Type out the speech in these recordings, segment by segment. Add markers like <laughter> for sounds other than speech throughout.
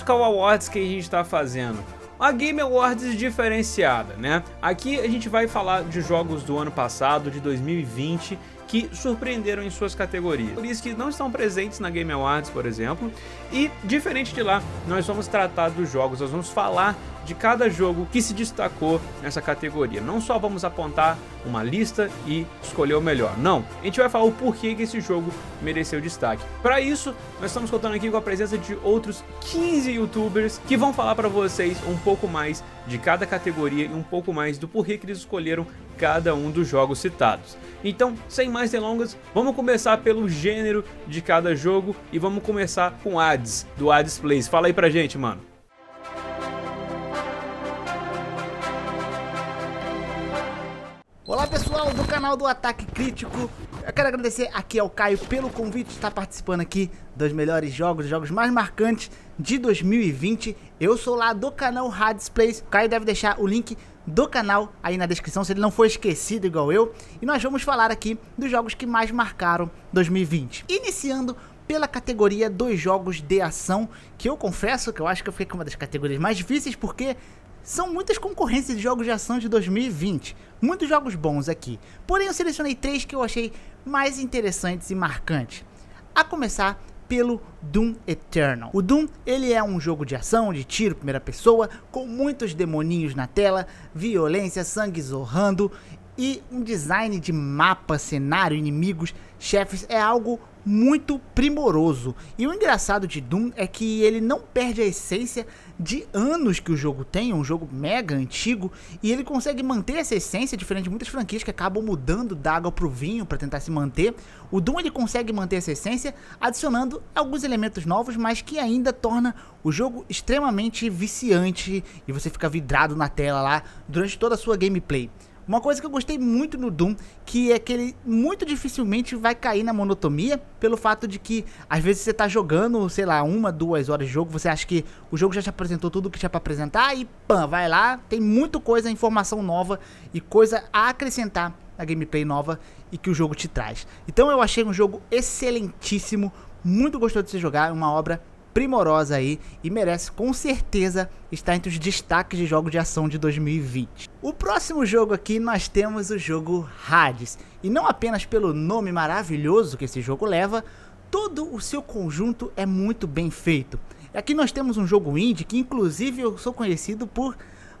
Critical Awards que a gente está fazendo? Uma Game Awards diferenciada, né? Aqui a gente vai falar de jogos do ano passado, de 2020, que surpreenderam em suas categorias. Por isso que não estão presentes na Game Awards, por exemplo. E diferente de lá, nós vamos tratar dos jogos, nós vamos falar de cada jogo que se destacou nessa categoria. Não só vamos apontar uma lista e escolher o melhor, não. A gente vai falar o porquê que esse jogo mereceu destaque. Para isso, nós estamos contando aqui com a presença de outros 15 youtubers que vão falar para vocês um pouco mais de cada categoria e um pouco mais do porquê que eles escolheram cada um dos jogos citados. Então, sem mais delongas, vamos começar pelo gênero de cada jogo e vamos começar com Hades, do Hades Plays. Fala aí pra gente, mano. Olá pessoal do canal do Ataque Crítico Eu quero agradecer aqui ao Caio pelo convite de estar participando aqui Dos melhores jogos, jogos mais marcantes de 2020 Eu sou lá do canal Hard Plays O Caio deve deixar o link do canal aí na descrição Se ele não for esquecido igual eu E nós vamos falar aqui dos jogos que mais marcaram 2020 Iniciando pela categoria dos jogos de ação Que eu confesso que eu acho que eu fiquei com uma das categorias mais difíceis Porque são muitas concorrências de jogos de ação de 2020 muitos jogos bons aqui, porém eu selecionei três que eu achei mais interessantes e marcantes. A começar pelo Doom Eternal. O Doom, ele é um jogo de ação, de tiro, primeira pessoa, com muitos demoninhos na tela, violência, sangue zorrando e um design de mapa, cenário, inimigos, chefes, é algo muito primoroso. E o engraçado de Doom é que ele não perde a essência de anos que o jogo tem, é um jogo mega antigo, e ele consegue manter essa essência, diferente de muitas franquias que acabam mudando da água pro vinho para tentar se manter. O Doom ele consegue manter essa essência adicionando alguns elementos novos, mas que ainda torna o jogo extremamente viciante e você fica vidrado na tela lá durante toda a sua gameplay. Uma coisa que eu gostei muito no Doom, que é que ele muito dificilmente vai cair na monotonia, pelo fato de que às vezes você tá jogando, sei lá, uma, duas horas de jogo, você acha que o jogo já te apresentou tudo que tinha para apresentar e pã, vai lá, tem muita coisa, informação nova e coisa a acrescentar na gameplay nova e que o jogo te traz. Então eu achei um jogo excelentíssimo, muito gostoso de se jogar, é uma obra primorosa aí e merece com certeza estar entre os destaques de jogos de ação de 2020. O próximo jogo aqui nós temos o jogo Hades, e não apenas pelo nome maravilhoso que esse jogo leva, todo o seu conjunto é muito bem feito. Aqui nós temos um jogo indie que inclusive eu sou conhecido por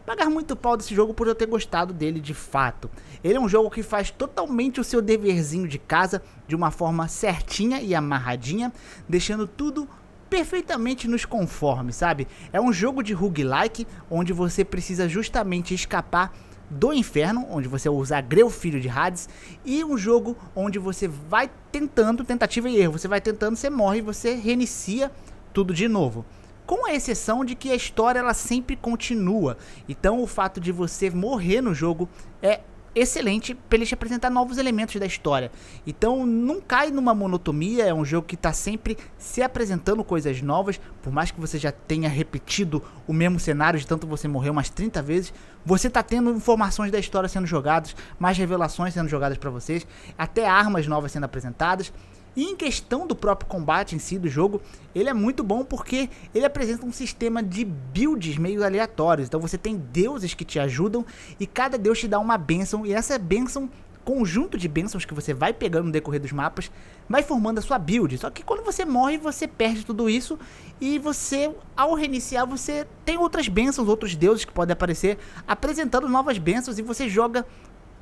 pagar muito pau desse jogo por eu ter gostado dele de fato. Ele é um jogo que faz totalmente o seu deverzinho de casa de uma forma certinha e amarradinha, deixando tudo perfeitamente nos conforme, sabe? É um jogo de roguelike onde você precisa justamente escapar do Inferno, onde você usar Greu Filho de Hades, e um jogo onde você vai tentando, tentativa e erro, você vai tentando, você morre e você reinicia tudo de novo. Com a exceção de que a história ela sempre continua, então o fato de você morrer no jogo é excelente para ele te apresentar novos elementos da história. Então não cai numa monotonia, é um jogo que está sempre se apresentando coisas novas, por mais que você já tenha repetido o mesmo cenário, de tanto você morreu umas 30 vezes, você está tendo informações da história sendo jogadas, mais revelações sendo jogadas para vocês, até armas novas sendo apresentadas. E em questão do próprio combate em si do jogo, ele é muito bom porque ele apresenta um sistema de builds meio aleatórios. Então você tem deuses que te ajudam e cada deus te dá uma bênção e essa bênção conjunto de bênçãos que você vai pegando no decorrer dos mapas, vai formando a sua build. Só que quando você morre, você perde tudo isso e você, ao reiniciar, você tem outras bênçãos, outros deuses que podem aparecer, apresentando novas bênçãos e você joga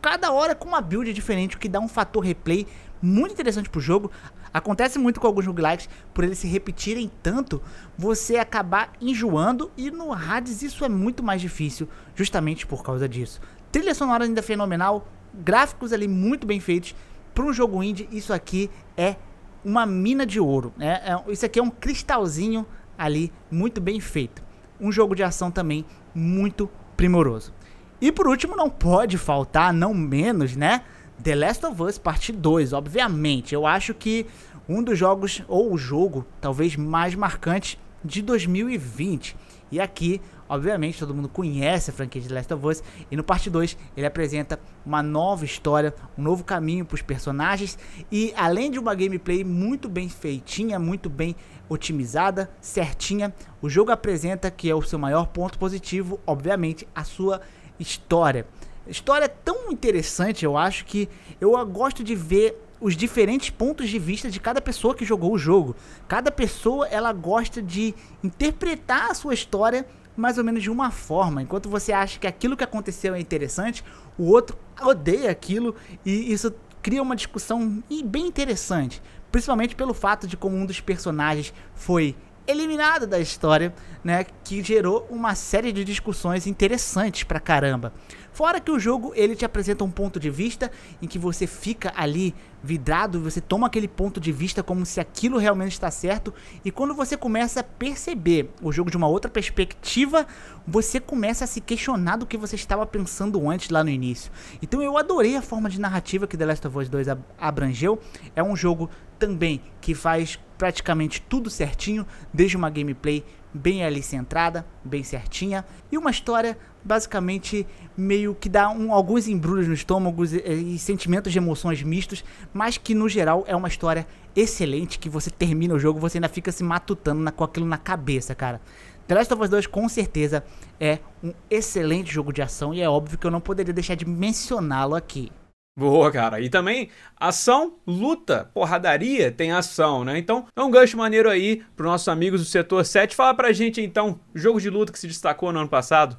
cada hora com uma build diferente, o que dá um fator replay muito interessante pro jogo. Acontece muito com alguns roguelikes, por eles se repetirem tanto, você acabar enjoando e no Hades isso é muito mais difícil, justamente por causa disso. Trilha sonora ainda fenomenal, gráficos ali muito bem feitos. Para um jogo indie, isso aqui é uma mina de ouro. Né? É, isso aqui é um cristalzinho ali muito bem feito. Um jogo de ação também muito primoroso. E por último, não pode faltar, não menos, né? The Last of Us Parte 2, obviamente. Eu acho que um dos jogos, ou o jogo, talvez mais marcante de 2020. E aqui, obviamente, todo mundo conhece a franquia de Last of Us. E no parte 2, ele apresenta uma nova história, um novo caminho para os personagens. E além de uma gameplay muito bem feitinha, muito bem otimizada, certinha, o jogo apresenta, que é o seu maior ponto positivo, obviamente, a sua história. História é tão interessante, eu acho, que eu gosto de ver os diferentes pontos de vista de cada pessoa que jogou o jogo. Cada pessoa ela gosta de interpretar a sua história mais ou menos de uma forma. Enquanto você acha que aquilo que aconteceu é interessante, o outro odeia aquilo e isso cria uma discussão bem interessante, principalmente pelo fato de como um dos personagens foi eliminado da história, né, que gerou uma série de discussões interessantes pra caramba. Fora que o jogo ele te apresenta um ponto de vista em que você fica ali vidrado, você toma aquele ponto de vista como se aquilo realmente está certo, e quando você começa a perceber o jogo de uma outra perspectiva, você começa a se questionar do que você estava pensando antes lá no início. Então eu adorei a forma de narrativa que The Last of Us 2 abrangeu. É um jogo também que faz praticamente tudo certinho, desde uma gameplay bem ali centrada, bem certinha, e uma história basicamente meio que dá um, alguns embrulhos no estômago e, eh, e sentimentos de emoções mistos, mas que no geral é uma história excelente que você termina o jogo, você ainda fica se matutando na, com aquilo na cabeça, cara. The Last of Us 2 com certeza é um excelente jogo de ação e é óbvio que eu não poderia deixar de mencioná-lo aqui. Boa, cara. E também ação, luta, porradaria tem ação, né? Então é um gancho maneiro aí para os nossos amigos do setor 7. Fala pra gente então, jogo de luta que se destacou no ano passado.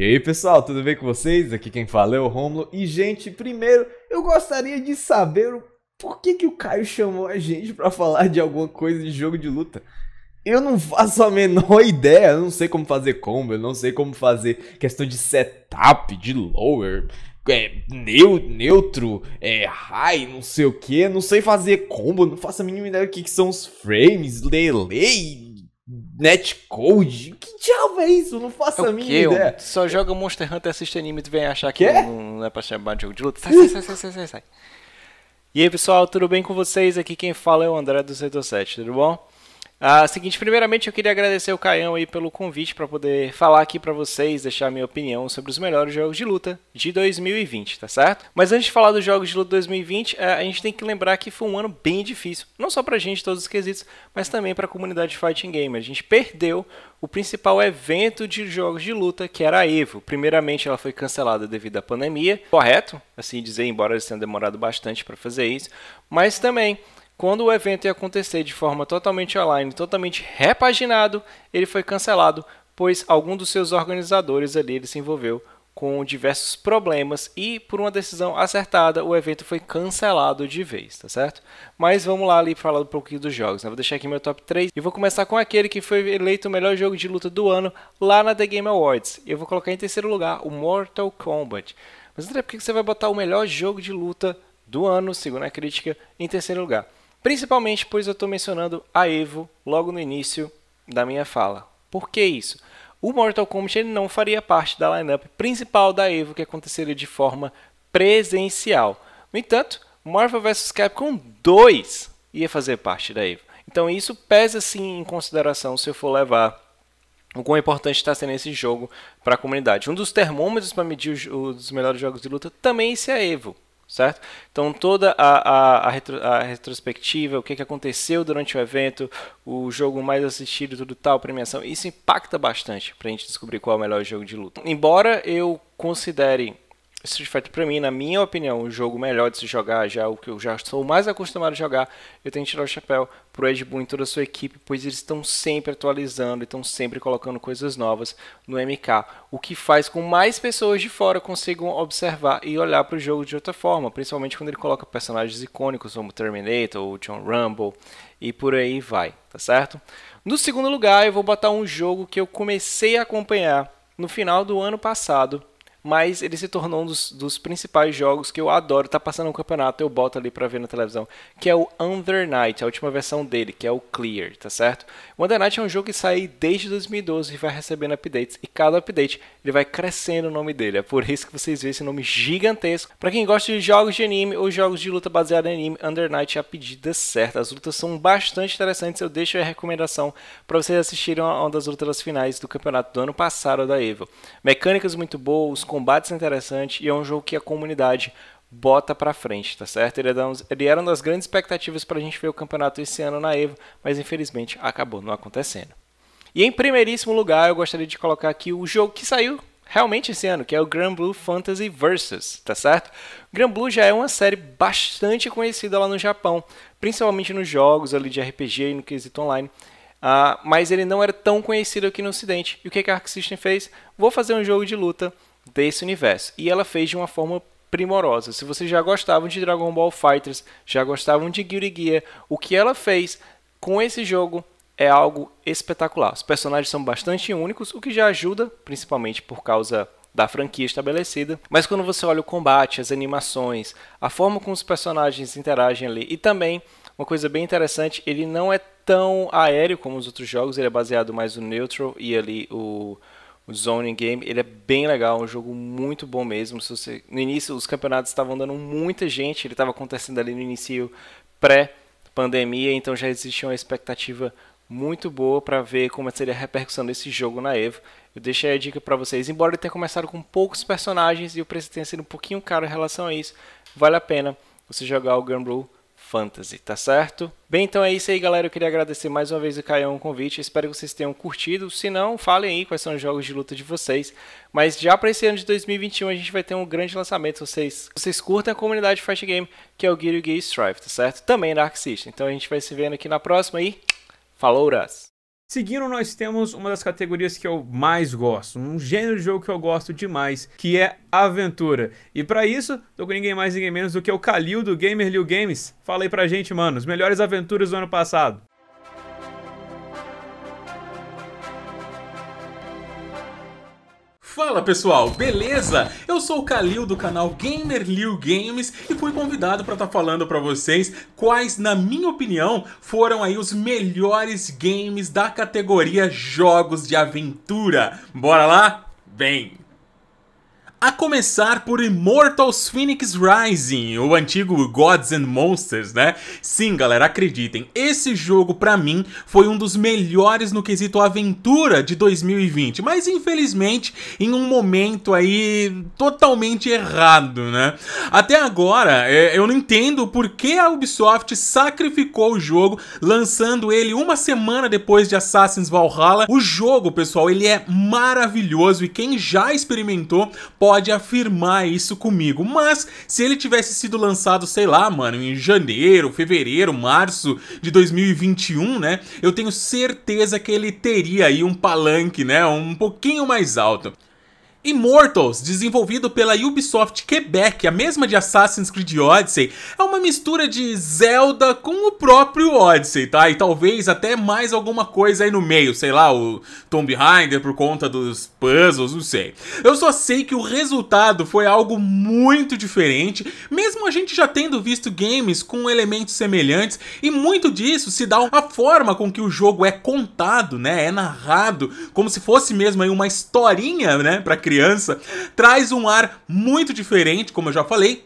E aí pessoal, tudo bem com vocês? Aqui quem fala é o Romulo. E gente, primeiro eu gostaria de saber por que, que o Caio chamou a gente para falar de alguma coisa de jogo de luta. Eu não faço a menor <laughs> ideia, eu não sei como fazer combo, eu não sei como fazer questão de setup, de lower, é, neu, neutro, é, high, não sei o que, não sei fazer combo, não faço a mínima ideia do que, que são os frames, delay, Netcode? Que diabo é isso? Não faço é a minha ideia. Só joga Monster Hunter, assiste anime e vem achar que, Não, não, é pra chamar de jogo de luta. Sai, sai, sai, sai, sai, sai, sai. E aí, pessoal, tudo bem com vocês? Aqui quem fala é o André do 107. tudo bom? Ah, seguinte, primeiramente eu queria agradecer o Caião aí pelo convite para poder falar aqui para vocês, deixar minha opinião sobre os melhores jogos de luta de 2020, tá certo? Mas antes de falar dos jogos de luta 2020, eh, a gente tem que lembrar que foi um ano bem difícil, não só pra gente todos os quesitos, mas também para a comunidade fighting game. A gente perdeu o principal evento de jogos de luta, que era a EVO. Primeiramente, ela foi cancelada devido à pandemia, correto? Assim dizer, embora eles tenham demorado bastante para fazer isso, mas também quando o evento ia acontecer de forma totalmente online, totalmente repaginado, ele foi cancelado, pois algum dos seus organizadores ali ele se envolveu com diversos problemas e por uma decisão acertada o evento foi cancelado de vez, tá certo? Mas vamos lá ali falar um pouquinho dos jogos, né? Vou deixar aqui meu top 3 e vou começar com aquele que foi eleito o melhor jogo de luta do ano lá na The Game Awards. Eu vou colocar em terceiro lugar o Mortal Kombat. Mas André, por que você vai botar o melhor jogo de luta do ano, segundo a crítica, em terceiro lugar? Principalmente pois eu estou mencionando a Evo logo no início da minha fala. Por que isso? O Mortal Kombat ele não faria parte da lineup principal da Evo que aconteceria de forma presencial. No entanto, Marvel vs Capcom 2 ia fazer parte da Evo. Então isso pesa sim em consideração se eu for levar o quão importante está sendo esse jogo para a comunidade. Um dos termômetros para medir os melhores jogos de luta também é a Evo certo? Então toda a, a, a, retro, a, retrospectiva, o que, que aconteceu durante o evento, o jogo mais assistido, tudo tal, premiação, isso impacta bastante para a gente descobrir qual é o melhor jogo de luta. Embora eu considere Street Fighter, pra mim, na minha opinião, o jogo melhor de se jogar, já o que eu já sou mais acostumado a jogar, eu tenho que tirar o chapéu pro Ed Boon e toda a sua equipe, pois eles estão sempre atualizando, estão sempre colocando coisas novas no MK, o que faz com mais pessoas de fora consigam observar e olhar para o jogo de outra forma, principalmente quando ele coloca personagens icônicos como Terminator ou John Rumble e por aí vai, tá certo? No segundo lugar, eu vou botar um jogo que eu comecei a acompanhar no final do ano passado, mas ele se tornou um dos, dos principais jogos que eu adoro. Tá passando um campeonato, eu boto ali para ver na televisão, que é o Under Night, a última versão dele, que é o Clear, tá certo? O Under Night é um jogo que saiu desde 2012 e vai recebendo updates, e cada update ele vai crescendo o nome dele. É por isso que vocês veem esse nome gigantesco. Para quem gosta de jogos de anime ou jogos de luta baseada em anime, Under Night é a pedida certa. As lutas são bastante interessantes, eu deixo a recomendação para vocês assistirem a uma das lutas finais do campeonato do ano passado da Evo. Mecânicas muito boas, com combates interessantes e é um jogo que a comunidade bota pra frente, tá certo? Ele, é ele era uma das grandes expectativas pra gente ver o campeonato esse ano na EVO, mas infelizmente acabou não acontecendo. E em primeiríssimo lugar, eu gostaria de colocar aqui o jogo que saiu realmente esse ano, que é o Grand Blue Fantasy Versus, tá certo? Grand Blue já é uma série bastante conhecida lá no Japão, principalmente nos jogos ali de RPG e no quesito online. Uh, mas ele não era tão conhecido aqui no ocidente. E o que, que a Arc System fez? Vou fazer um jogo de luta desse universo. E ela fez de uma forma primorosa. Se vocês já gostavam de Dragon Ball Fighters, já gostavam de Guilty Gear, o que ela fez com esse jogo é algo espetacular. Os personagens são bastante únicos, o que já ajuda, principalmente por causa da franquia estabelecida, mas quando você olha o combate, as animações, a forma como os personagens interagem ali e também uma coisa bem interessante, ele não é tão aéreo como os outros jogos, ele é baseado mais no neutral e ali o o Zoning Game. Ele é bem legal, um jogo muito bom mesmo. Você... No início, os campeonatos estavam dando muita gente, ele estava acontecendo ali no início pré-pandemia, então já existia uma expectativa muito boa para ver como seria a repercussão desse jogo na EVO. Eu deixei a dica para vocês, embora ele tenha começado com poucos personagens e o preço tenha sido um pouquinho caro em relação a isso, vale a pena você jogar o Gunbrew Fantasy, tá certo? Bem, então é isso aí, galera. Eu queria agradecer mais uma vez o Caião o convite. Espero que vocês tenham curtido. Se não, falem aí quais são os jogos de luta de vocês. Mas já para esse ano de 2021 a gente vai ter um grande lançamento. Vocês, vocês curtem a comunidade Fight Game, que é o Guilty Gay Strife, tá certo? Também Dark System. Então a gente vai se vendo aqui na próxima e <tsk> falou, Ras! Seguindo, nós temos uma das categorias que eu mais gosto, um gênero de jogo que eu gosto demais, que é aventura. E para isso, tô com ninguém mais ninguém menos do que o Kalil do Gamer Liu Games. Fala aí pra gente, mano, as melhores aventuras do ano passado. Fala pessoal, beleza? Eu sou o Kalil do canal Gamer Liu Games e fui convidado para estar tá falando para vocês quais, na minha opinião, foram aí os melhores games da categoria jogos de aventura. Bora lá? vem! A começar por Immortals Phoenix Rising, o antigo Gods and Monsters, né? Sim, galera, acreditem, esse jogo para mim foi um dos melhores no quesito aventura de 2020, mas infelizmente em um momento aí totalmente errado, né? Até agora, é, eu não entendo por que a Ubisoft sacrificou o jogo, lançando ele uma semana depois de Assassin's Valhalla. O jogo, pessoal, ele é maravilhoso e quem já experimentou pode pode afirmar isso comigo, mas se ele tivesse sido lançado, sei lá, mano, em janeiro, fevereiro, março de 2021, né? Eu tenho certeza que ele teria aí um palanque, né? Um pouquinho mais alto. Immortals, desenvolvido pela Ubisoft Quebec, a mesma de Assassin's Creed Odyssey, é uma mistura de Zelda com o próprio Odyssey, tá? E talvez até mais alguma coisa aí no meio, sei lá, o Tomb Raider por conta dos puzzles, não sei. Eu só sei que o resultado foi algo muito diferente, mesmo a gente já tendo visto games com elementos semelhantes, e muito disso se dá à forma com que o jogo é contado, né? É narrado, como se fosse mesmo aí uma historinha, né, para criar criança, traz um ar muito diferente, como eu já falei,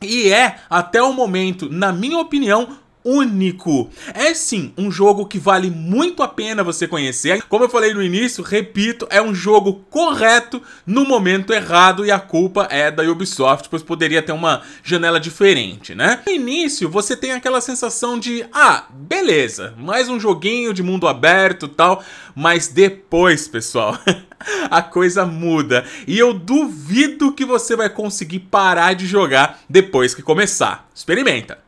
e é, até o momento, na minha opinião, único. É sim um jogo que vale muito a pena você conhecer. Como eu falei no início, repito, é um jogo correto no momento errado e a culpa é da Ubisoft, pois poderia ter uma janela diferente, né? No início, você tem aquela sensação de, ah, beleza, mais um joguinho de mundo aberto, tal, mas depois, pessoal, <laughs> <laughs> a coisa muda. E eu duvido que você vai conseguir parar de jogar depois que começar. Experimenta!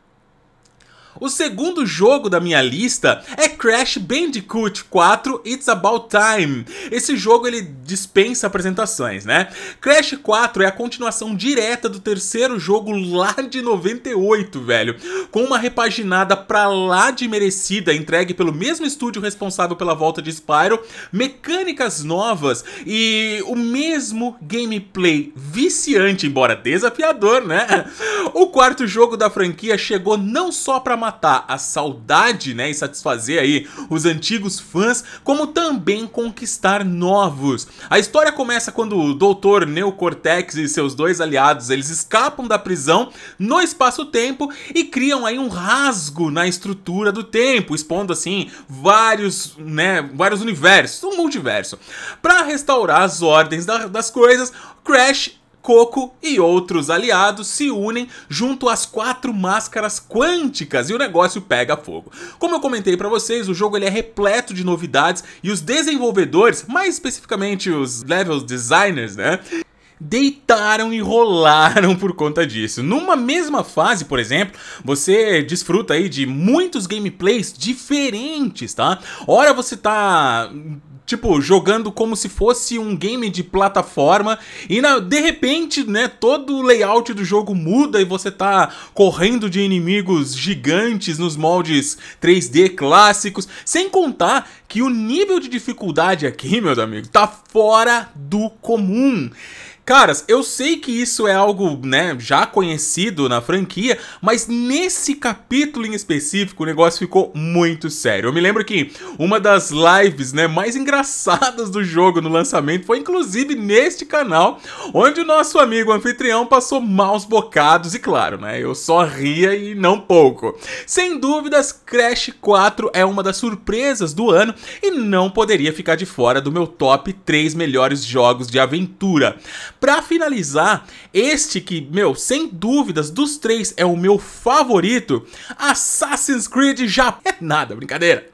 O segundo jogo da minha lista é Crash Bandicoot 4 It's About Time. Esse jogo ele dispensa apresentações, né? Crash 4 é a continuação direta do terceiro jogo lá de 98, velho, com uma repaginada pra lá de merecida, entregue pelo mesmo estúdio responsável pela volta de Spyro, mecânicas novas e o mesmo gameplay viciante, embora desafiador, né? <laughs> O quarto jogo da franquia chegou não só para matar a saudade, né, e satisfazer aí os antigos fãs, como também conquistar novos. A história começa quando o Dr. Neocortex e seus dois aliados, eles escapam da prisão no espaço-tempo e criam aí um rasgo na estrutura do tempo, expondo assim vários, né, vários universos, um multiverso. Para restaurar as ordens da, das coisas, Crash Coco e outros aliados se unem junto às quatro máscaras quânticas e o negócio pega fogo. Como eu comentei para vocês, o jogo ele é repleto de novidades e os desenvolvedores, mais especificamente os level designers, né, deitaram e rolaram por conta disso. Numa mesma fase, por exemplo, você desfruta aí de muitos gameplays diferentes, tá? Ora você tá tipo, jogando como se fosse um game de plataforma e na, de repente, né, todo o layout do jogo muda e você tá correndo de inimigos gigantes nos moldes 3D clássicos, sem contar que o nível de dificuldade aqui, meu amigo, tá fora do comum. Caras, eu sei que isso é algo, né, já conhecido na franquia, mas nesse capítulo em específico o negócio ficou muito sério. Eu me lembro que uma das lives, né, mais engraçadas do jogo no lançamento foi inclusive neste canal, onde o nosso amigo anfitrião passou maus bocados e claro, né, eu só ria e não pouco. Sem dúvidas, Crash 4 é uma das surpresas do ano e não poderia ficar de fora do meu top 3 melhores jogos de aventura. Pra finalizar, este que, meu, sem dúvidas, dos três é o meu favorito, Assassin's Creed já... É <laughs> nada, brincadeira.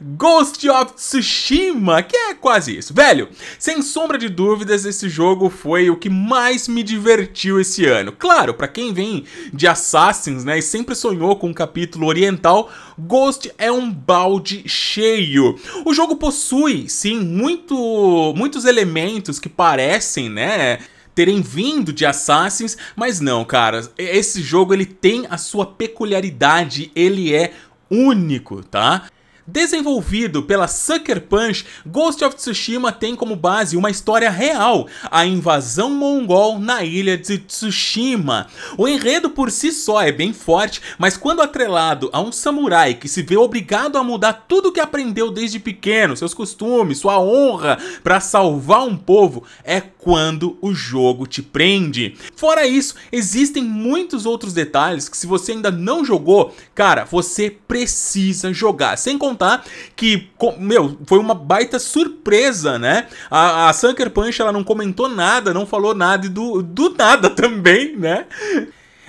Ghost of Tsushima, que é quase isso. Velho, sem sombra de dúvidas, esse jogo foi o que mais me divertiu esse ano. Claro, para quem vem de Assassins, né, e sempre sonhou com um capítulo oriental, Ghost é um balde cheio. O jogo possui, sim, muito, muitos elementos que parecem, né, terem vindo de Assassins, mas não, cara. Esse jogo ele tem a sua peculiaridade, ele é único, tá? Desenvolvido pela Sucker Punch, Ghost of Tsushima tem como base uma história real, a invasão mongol na ilha de Tsushima. O enredo por si só é bem forte, mas quando atrelado a um samurai que se vê obrigado a mudar tudo que aprendeu desde pequeno, seus costumes, sua honra, para salvar um povo, é quando o jogo te prende. Fora isso, existem muitos outros detalhes que se você ainda não jogou, cara, você precisa jogar. Sem contar contar que, meu, foi uma baita surpresa, né? A, a Sucker Punch, ela não comentou nada, não falou nada e do, do nada <laughs> também, né?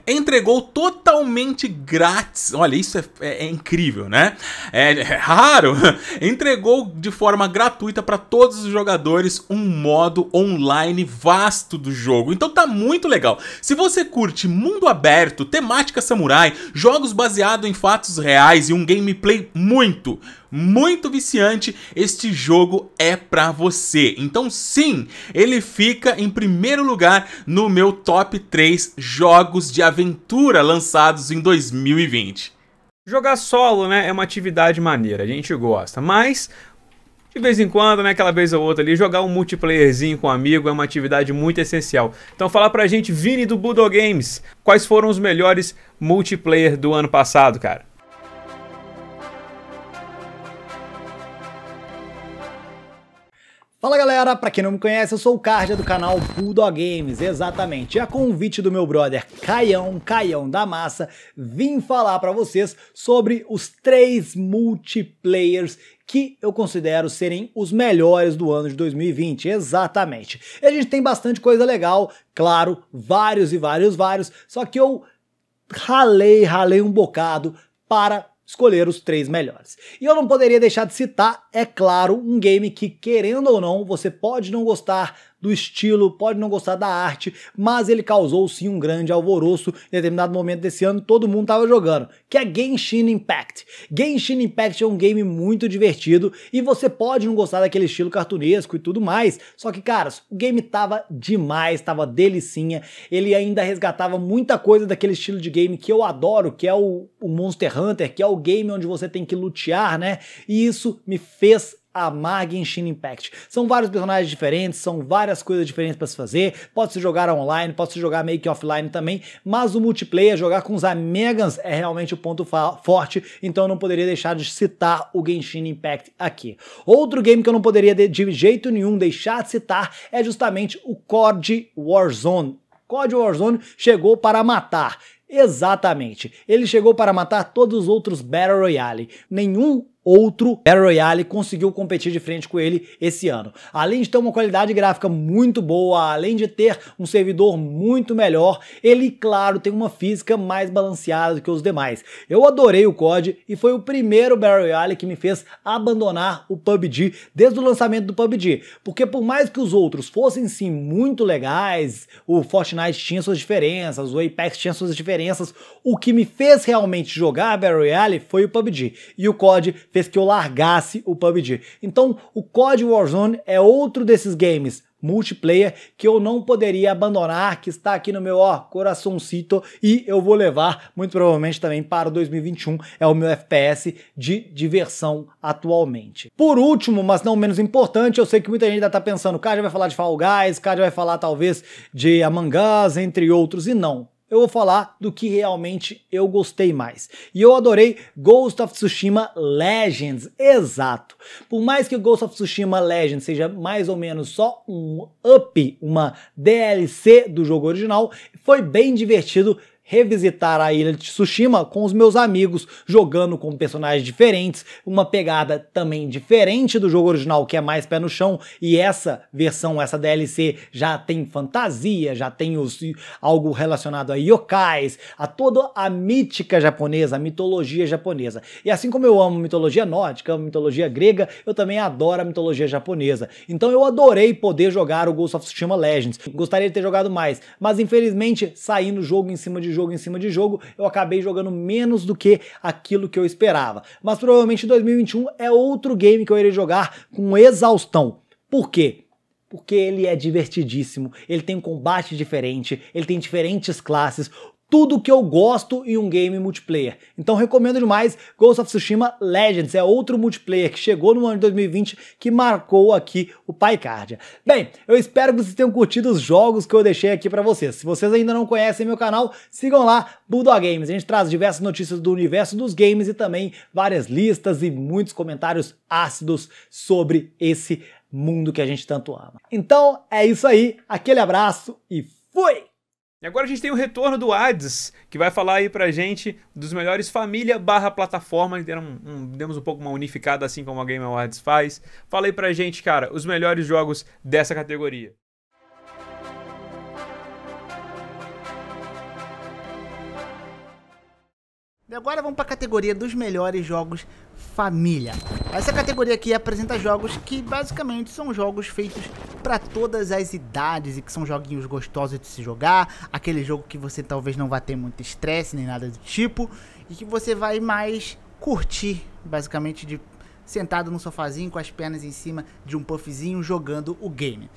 entregou totalmente grátis. Olha, isso é, é, é incrível, né? É, é raro. <laughs> entregou de forma gratuita para todos os jogadores um modo online vasto do jogo. Então tá muito legal. Se você curte mundo aberto, temática samurai, jogos baseados em fatos reais e um gameplay muito, muito viciante, este jogo é para você. Então sim, ele fica em primeiro lugar no meu top 3 jogos de aventura lançados em 2020. Jogar solo, né, é uma atividade maneira, a gente gosta, mas de vez em quando, né, aquela vez ou outra ali, jogar um multiplayerzinho com um amigo é uma atividade muito essencial. Então fala pra gente, Vini do Budo Games, quais foram os melhores multiplayer do ano passado, cara? Fala galera, pra quem não me conhece, eu sou o Cardia do canal Bulldog Games, exatamente. E a convite do meu brother Caião, Caião da Massa, vim falar para vocês sobre os três multiplayers que eu considero serem os melhores do ano de 2020, exatamente. E a gente tem bastante coisa legal, claro, vários e vários, vários, só que eu ralei, ralei um bocado para escolher os três melhores. E eu não poderia deixar de citar é claro, um game que, querendo ou não, você pode não gostar do estilo, pode não gostar da arte, mas ele causou sim um grande alvoroço em determinado momento desse ano, todo mundo tava jogando, que é Genshin Impact. Genshin Impact é um game muito divertido e você pode não gostar daquele estilo cartunesco e tudo mais, só que, caras, o game tava demais, tava delicinha, ele ainda resgatava muita coisa daquele estilo de game que eu adoro, que é o, o Monster Hunter, que é o game onde você tem que lutear, né? E isso me fez a Mag Shin Impact. São vários personagens diferentes, são várias coisas diferentes para se fazer. Pode se jogar online, pode se jogar meio que offline também, mas o multiplayer, jogar com os amigans é realmente o ponto forte, então eu não poderia deixar de citar o Genshin Impact aqui. Outro game que eu não poderia de, de jeito nenhum deixar de citar é justamente o COD Warzone. COD Warzone chegou para matar. Exatamente. Ele chegou para matar todos os outros Battle Royale. Nenhum outro Battle Royale conseguiu competir de frente com ele esse ano. Além de ter uma qualidade gráfica muito boa, além de ter um servidor muito melhor, ele, claro, tem uma física mais balanceada do que os demais. Eu adorei o COD e foi o primeiro Battle Royale que me fez abandonar o PUBG desde o lançamento do PUBG, porque por mais que os outros fossem sim muito legais, o Fortnite tinha suas diferenças, o Apex tinha suas diferenças, o que me fez realmente jogar Battle Royale foi o PUBG. E o COD fez que eu largasse o PUBG. Então, o COD Warzone é outro desses games multiplayer que eu não poderia abandonar, que está aqui no meu ó, coraçãocito e eu vou levar muito provavelmente também para 2021, é o meu FPS de diversão atualmente. Por último, mas não menos importante, eu sei que muita gente ainda está pensando, o vai falar de Fall Guys, o vai falar talvez de Among Us, entre outros, e não eu vou falar do que realmente eu gostei mais. E eu adorei Ghost of Tsushima Legends, exato. Por mais que Ghost of Tsushima Legends seja mais ou menos só um up, uma DLC do jogo original, foi bem divertido revisitar a ilha de Tsushima com os meus amigos, jogando com personagens diferentes, uma pegada também diferente do jogo original, que é mais pé no chão, e essa versão, essa DLC, já tem fantasia, já tem os, algo relacionado a yokais, a toda a mítica japonesa, a mitologia japonesa. E assim como eu amo mitologia nórdica, amo mitologia grega, eu também adoro a mitologia japonesa. Então eu adorei poder jogar o Ghost of Tsushima Legends. Gostaria de ter jogado mais, mas infelizmente saí no jogo em cima de jogo jogo em cima de jogo, eu acabei jogando menos do que aquilo que eu esperava. Mas provavelmente 2021 é outro game que eu irei jogar com exaustão. Por quê? porque ele é divertidíssimo, ele tem um combate diferente, ele tem diferentes classes, tudo que eu gosto em um game multiplayer. Então recomendo demais Ghost of Tsushima Legends, é outro multiplayer que chegou no ano de 2020 que marcou aqui o PyCardia. Bem, eu espero que vocês tenham curtido os jogos que eu deixei aqui para vocês. Se vocês ainda não conhecem meu canal, sigam lá Bulldog Games. A gente traz diversas notícias do universo dos games e também várias listas e muitos comentários ácidos sobre esse mundo que a gente tanto ama. Então é isso aí, aquele abraço e fui! E agora a gente tem o retorno do Ads, que vai falar aí pra gente dos melhores família barra plataforma. Então, um, um, demos um pouco uma unificada, assim como a Game Awards faz. Fala aí pra gente, cara, os melhores jogos dessa categoria. E agora vamos para a categoria dos melhores jogos família. Essa categoria aqui apresenta jogos que basicamente são jogos feitos para todas as idades e que são joguinhos gostosos de se jogar, aquele jogo que você talvez não vá ter muito estresse nem nada do tipo e que você vai mais curtir, basicamente de sentado no sofazinho com as pernas em cima de um puffzinho jogando o game.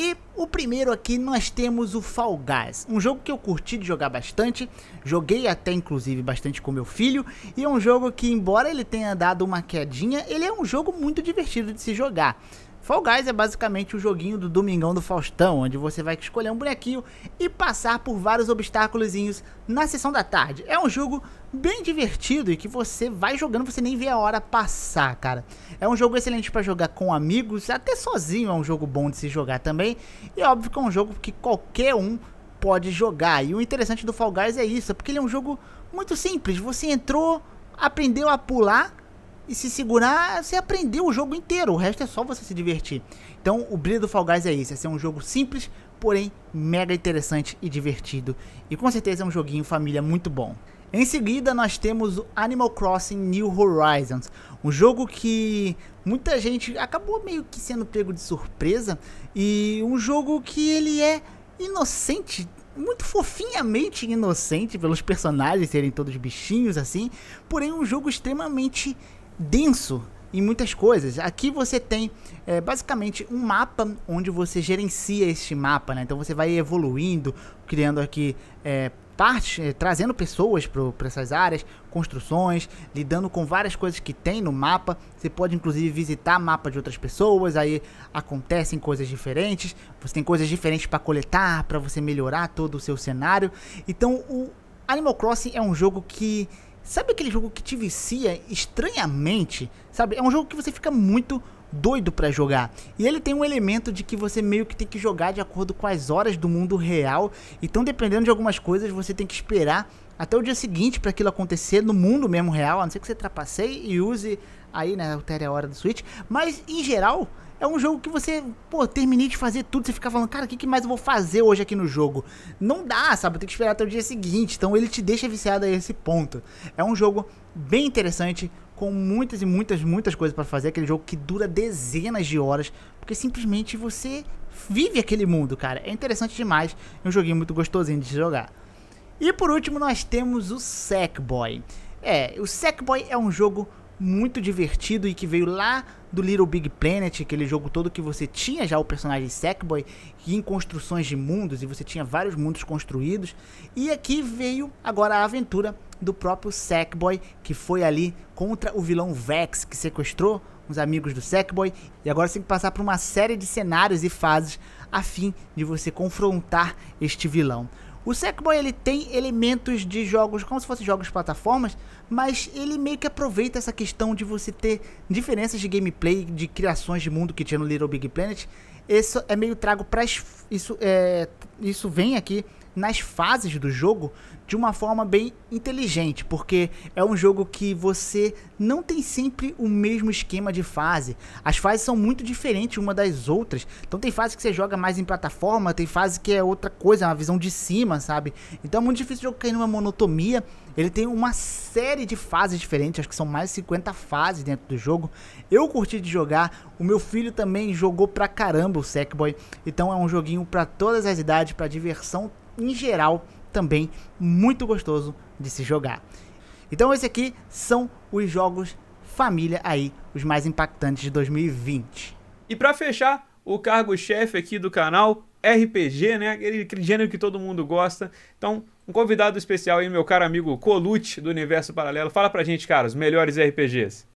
E o primeiro aqui nós temos o Fall Guys, um jogo que eu curti de jogar bastante, joguei até inclusive bastante com meu filho, e é um jogo que embora ele tenha dado uma quedinha, ele é um jogo muito divertido de se jogar. Fall Guys é basicamente o joguinho do Domingão do Faustão, onde você vai escolher um bonequinho e passar por vários obstáculos na sessão da tarde. É um jogo bem divertido e que você vai jogando, você nem vê a hora passar, cara. É um jogo excelente para jogar com amigos, até sozinho é um jogo bom de se jogar também. E óbvio que é um jogo que qualquer um pode jogar. E o interessante do Fall Guys é isso, é porque ele é um jogo muito simples. Você entrou, aprendeu a pular e se segurar, você aprendeu o jogo inteiro. O resto é só você se divertir. Então, o brilho do Fall Guys é isso: é ser um jogo simples, porém mega interessante e divertido. E com certeza é um joguinho família muito bom. Em seguida, nós temos o Animal Crossing New Horizons, um jogo que muita gente acabou meio que sendo pego de surpresa e um jogo que ele é inocente, muito fofinhamente inocente pelos personagens serem todos bichinhos assim, porém um jogo extremamente denso em muitas coisas. Aqui você tem é, basicamente um mapa onde você gerencia este mapa, né? Então você vai evoluindo, criando aqui é, partes, é, trazendo pessoas para essas áreas, construções, lidando com várias coisas que tem no mapa. Você pode inclusive visitar mapa de outras pessoas, aí acontecem coisas diferentes. Você tem coisas diferentes para coletar, para você melhorar todo o seu cenário. Então o Animal Crossing é um jogo que Sabe aquele jogo que te vicia estranhamente? Sabe? É um jogo que você fica muito doido para jogar. E ele tem um elemento de que você meio que tem que jogar de acordo com as horas do mundo real. Então, dependendo de algumas coisas, você tem que esperar até o dia seguinte para aquilo acontecer no mundo mesmo real, a não ser que você trapaceie e use aí, né, até a hora do Switch. Mas, em geral, é um jogo que você, pô, terminei de fazer tudo, você fica falando, cara, o que, que mais eu vou fazer hoje aqui no jogo? Não dá, sabe? Tem que esperar até o dia seguinte. Então ele te deixa viciado a esse ponto. É um jogo bem interessante, com muitas e muitas, muitas coisas para fazer. Aquele jogo que dura dezenas de horas, porque simplesmente você vive aquele mundo, cara. É interessante demais. É um joguinho muito gostosinho de jogar. E por último, nós temos o Sackboy. É, o Sackboy é um jogo muito divertido e que veio lá do Little Big Planet, aquele jogo todo que você tinha já o personagem Sackboy e em construções de mundos e você tinha vários mundos construídos. E aqui veio agora a aventura do próprio Sackboy, que foi ali contra o vilão Vex, que sequestrou os amigos do Sackboy, e agora você tem que passar por uma série de cenários e fases a fim de você confrontar este vilão. O Sackboy ele tem elementos de jogos como se fossem jogos de plataformas, mas ele meio que aproveita essa questão de você ter diferenças de gameplay, de criações de mundo que tinha no Little Big Planet. Isso é meio trago para isso é, isso vem aqui nas fases do jogo de uma forma bem inteligente, porque é um jogo que você não tem sempre o mesmo esquema de fase. As fases são muito diferentes uma das outras. Então tem fase que você joga mais em plataforma, tem fase que é outra coisa, é uma visão de cima, sabe? Então é muito difícil o jogo cair numa monotomia. Ele tem uma série de fases diferentes, acho que são mais de 50 fases dentro do jogo. Eu curti de jogar, o meu filho também jogou pra caramba o Sackboy. Então é um joguinho para todas as idades, para diversão em geral, também muito gostoso de se jogar. Então esses aqui são os jogos família aí, os mais impactantes de 2020. E para fechar, o cargo-chefe aqui do canal, RPG, né? Aquele, aquele gênero que todo mundo gosta. Então, um convidado especial aí, meu caro amigo Colute do Universo Paralelo. Fala pra gente, cara, os melhores RPGs.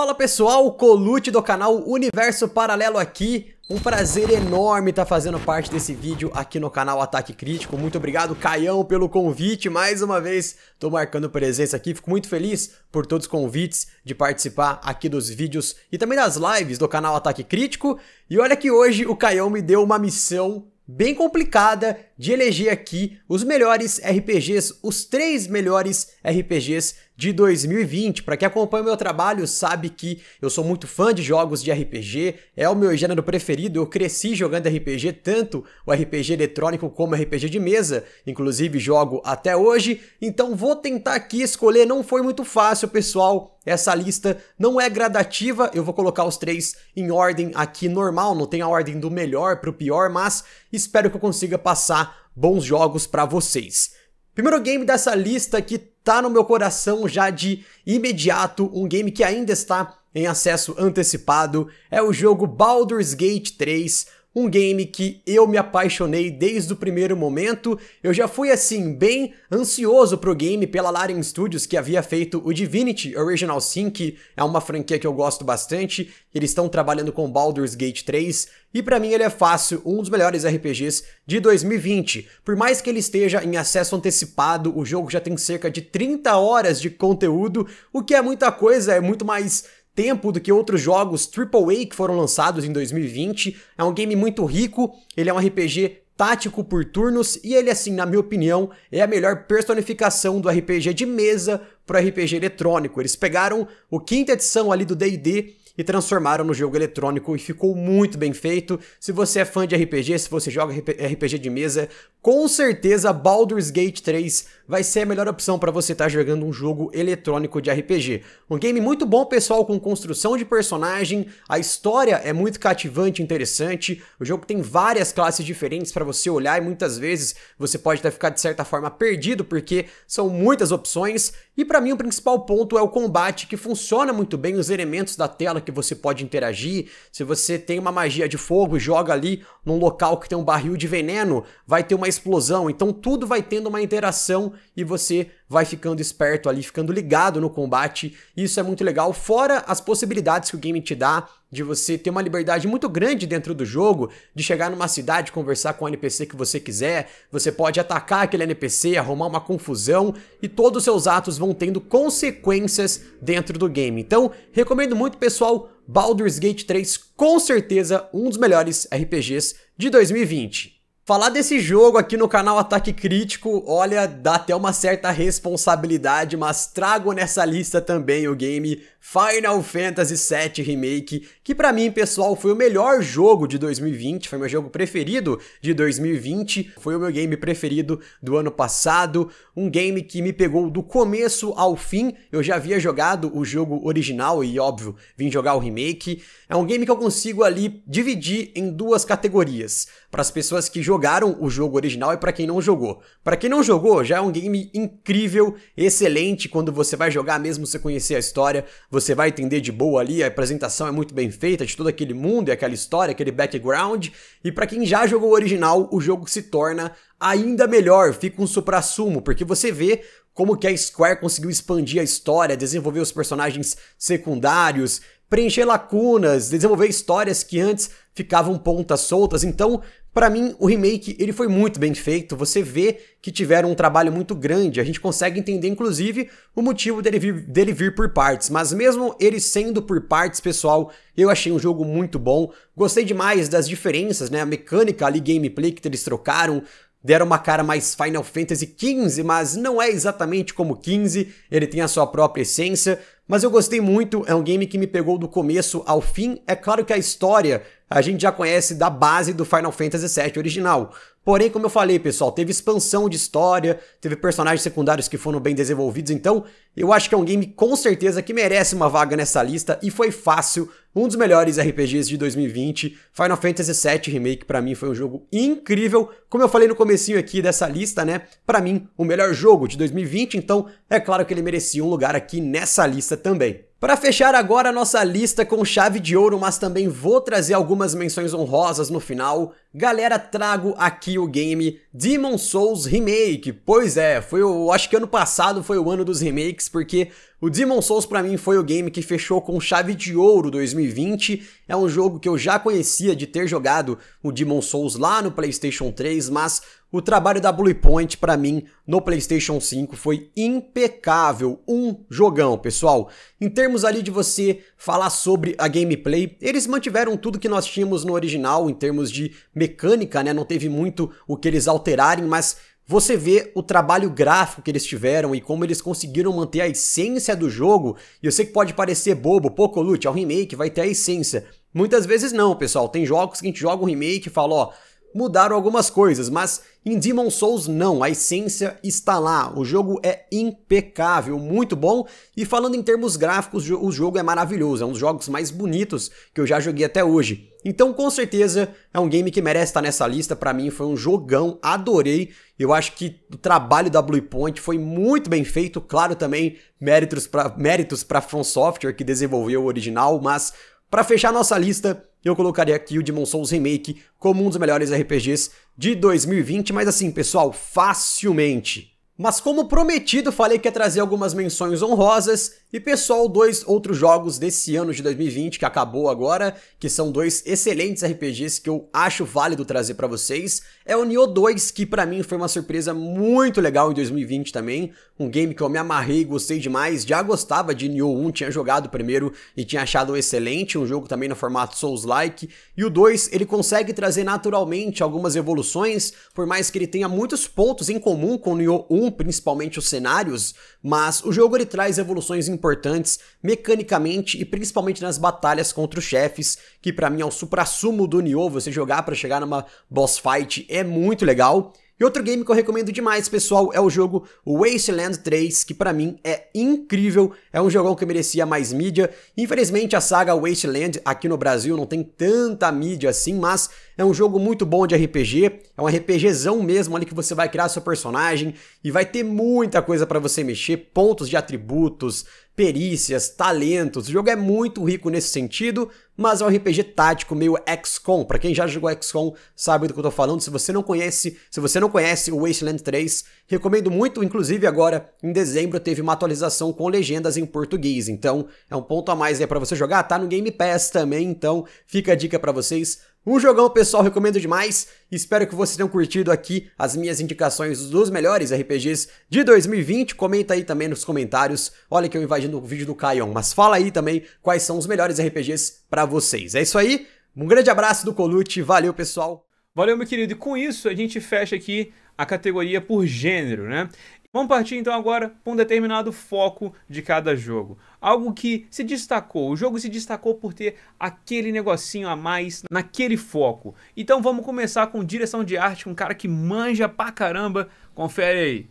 Fala pessoal, Colute do canal Universo Paralelo aqui. Um prazer enorme estar tá fazendo parte desse vídeo aqui no canal Ataque Crítico. Muito obrigado, Caião, pelo convite. Mais uma vez, estou marcando presença aqui. Fico muito feliz por todos os convites de participar aqui dos vídeos e também das lives do canal Ataque Crítico. E olha que hoje o Caião me deu uma missão bem complicada de eleger aqui os melhores RPGs, os três melhores RPGs de 2020. Para quem acompanha o meu trabalho sabe que eu sou muito fã de jogos de RPG, é o meu gênero preferido. Eu cresci jogando RPG, tanto o RPG eletrônico como RPG de mesa, inclusive jogo até hoje. Então vou tentar aqui escolher, não foi muito fácil, pessoal. Essa lista não é gradativa, eu vou colocar os três em ordem aqui normal, não tem a ordem do melhor para o pior, mas espero que eu consiga passar bons jogos para vocês. Primeiro game dessa lista que tá no meu coração já de imediato, um game que ainda está em acesso antecipado, é o jogo Baldur's Gate 3 um game que eu me apaixonei desde o primeiro momento. Eu já fui assim bem ansioso pro game pela Larian Studios que havia feito o Divinity Original Sin, que é uma franquia que eu gosto bastante. Eles estão trabalhando com Baldur's Gate 3 e para mim ele é fácil um dos melhores RPGs de 2020. Por mais que ele esteja em acesso antecipado, o jogo já tem cerca de 30 horas de conteúdo, o que é muita coisa, é muito mais tempo do que outros jogos AAA que foram lançados em 2020. É um game muito rico, ele é um RPG tático por turnos e ele, assim, na minha opinião, é a melhor personificação do RPG de mesa para RPG eletrônico. Eles pegaram o quinta edição ali do D&D e transformaram no jogo eletrônico e ficou muito bem feito. Se você é fã de RPG, se você joga RPG de mesa, com certeza Baldur's Gate 3 vai ser a melhor opção para você estar tá jogando um jogo eletrônico de RPG. Um game muito bom, pessoal, com construção de personagem, a história é muito cativante, interessante, o jogo tem várias classes diferentes para você olhar e muitas vezes você pode até ficar de certa forma perdido porque são muitas opções. E para mim o principal ponto é o combate, que funciona muito bem, os elementos da tela que você pode interagir. Se você tem uma magia de fogo, joga ali num local que tem um barril de veneno, vai ter uma explosão. Então tudo vai tendo uma interação e você vai ficando esperto ali, ficando ligado no combate. Isso é muito legal, fora as possibilidades que o game te dá de você ter uma liberdade muito grande dentro do jogo, de chegar numa cidade, conversar com o NPC que você quiser, você pode atacar aquele NPC, arrumar uma confusão e todos os seus atos vão tendo consequências dentro do game. Então, recomendo muito, pessoal, Baldur's Gate 3, com certeza um dos melhores RPGs de 2020. Falar desse jogo aqui no canal Ataque Crítico, olha, dá até uma certa responsabilidade, mas trago nessa lista também o game Final Fantasy VII Remake, que para mim, pessoal, foi o melhor jogo de 2020, foi meu jogo preferido de 2020, foi o meu game preferido do ano passado, um game que me pegou do começo ao fim. Eu já havia jogado o jogo original e, óbvio, vim jogar o remake. É um game que eu consigo ali dividir em duas categorias para as pessoas que jogaram o jogo original e para quem não jogou. Para quem não jogou, já é um game incrível, excelente quando você vai jogar mesmo você conhecer a história, você vai entender de boa ali, a apresentação é muito bem feita de todo aquele mundo e é aquela história, aquele background, e para quem já jogou o original, o jogo se torna ainda melhor, fica um supra-sumo, porque você vê como que a Square conseguiu expandir a história, desenvolver os personagens secundários, preencher lacunas, desenvolver histórias que antes ficavam pontas soltas. Então, para mim, o remake ele foi muito bem feito. Você vê que tiveram um trabalho muito grande. A gente consegue entender, inclusive, o motivo dele vir, dele vir por partes. Mas mesmo ele sendo por partes, pessoal, eu achei um jogo muito bom. Gostei demais das diferenças, né? A mecânica ali, gameplay que eles trocaram. Deram uma cara mais Final Fantasy XV, mas não é exatamente como XV. Ele tem a sua própria essência. Mas eu gostei muito, é um game que me pegou do começo ao fim. É claro que a história a gente já conhece da base do Final Fantasy VII original. Porém, como eu falei, pessoal, teve expansão de história, teve personagens secundários que foram bem desenvolvidos, então eu acho que é um game com certeza que merece uma vaga nessa lista e foi fácil, um dos melhores RPGs de 2020. Final Fantasy VII Remake para mim foi um jogo incrível. Como eu falei no comecinho aqui dessa lista, né? Para mim, o melhor jogo de 2020, então é claro que ele merecia um lugar aqui nessa lista também. Para fechar agora a nossa lista com chave de ouro, mas também vou trazer algumas menções honrosas no final. Galera, trago aqui o game Demon Souls Remake. Pois é, foi o, acho que ano passado foi o ano dos remakes, porque o Demon Souls para mim foi o game que fechou com chave de ouro 2020. É um jogo que eu já conhecia de ter jogado o Demon Souls lá no PlayStation 3, mas o trabalho da Bluepoint para mim no PlayStation 5 foi impecável, um jogão, pessoal. Em termos ali de você falar sobre a gameplay, eles mantiveram tudo que nós tínhamos no original em termos de mecânica, né? Não teve muito o que eles alterarem, mas você vê o trabalho gráfico que eles tiveram e como eles conseguiram manter a essência do jogo. E eu sei que pode parecer bobo, pouco Colute, é um remake, vai ter a essência. Muitas vezes não, pessoal. Tem jogos que a gente joga um remake e fala, ó, mudaram algumas coisas, mas em Demon Souls não, a essência está lá. O jogo é impecável, muito bom. E falando em termos gráficos, o jogo é maravilhoso, é um dos jogos mais bonitos que eu já joguei até hoje. Então, com certeza, é um game que merece estar nessa lista. Para mim, foi um jogão, adorei. Eu acho que o trabalho da Bluepoint foi muito bem feito. Claro, também méritos para méritos pra From Software, que desenvolveu o original. Mas, para fechar nossa lista, eu colocaria aqui o Demon Souls Remake como um dos melhores RPGs de 2020. Mas, assim, pessoal, facilmente. Mas como prometido, falei que ia trazer algumas menções honrosas e pessoal, dois outros jogos desse ano de 2020 que acabou agora, que são dois excelentes RPGs que eu acho válido trazer para vocês, é o Nioh 2, que para mim foi uma surpresa muito legal em 2020 também, um game que eu me amarrei, gostei demais, já gostava de Nioh 1, tinha jogado primeiro e tinha achado excelente, um jogo também no formato Souls-like, e o 2, ele consegue trazer naturalmente algumas evoluções, por mais que ele tenha muitos pontos em comum com o Nioh 1, principalmente os cenários, mas o jogo ele traz evoluções importantes mecanicamente e principalmente nas batalhas contra os chefes, que para mim é o supra-sumo do Nioh, você jogar para chegar numa boss fight é muito legal. E outro game que eu recomendo demais, pessoal, é o jogo Wasteland 3, que para mim é incrível, é um jogão que merecia mais mídia. Infelizmente a saga Wasteland aqui no Brasil não tem tanta mídia assim, mas é um jogo muito bom de RPG, é um RPGzão mesmo ali que você vai criar seu personagem e vai ter muita coisa para você mexer, pontos de atributos, perícias, talentos. O jogo é muito rico nesse sentido, mas é um RPG tático meio XCOM. Para quem já jogou XCOM, sabe do que eu tô falando. Se você não conhece, se você não conhece o Wasteland 3, recomendo muito, inclusive agora em dezembro teve uma atualização com legendas em português. Então, é um ponto a mais aí para você jogar, tá no Game Pass também, então fica a dica para vocês. Um jogão, pessoal, recomendo demais. Espero que vocês tenham curtido aqui as minhas indicações dos melhores RPGs de 2020. Comenta aí também nos comentários. Olha que eu invadindo o vídeo do Caion, mas fala aí também quais são os melhores RPGs para vocês. É isso aí. Um grande abraço do Colute. Valeu, pessoal. Valeu, meu querido. E com isso, a gente fecha aqui a categoria por gênero, né? Vamos partir então agora para um determinado foco de cada jogo. Algo que se destacou, o jogo se destacou por ter aquele negocinho a mais naquele foco. Então vamos começar com direção de arte, um cara que manja pra caramba. Confere aí.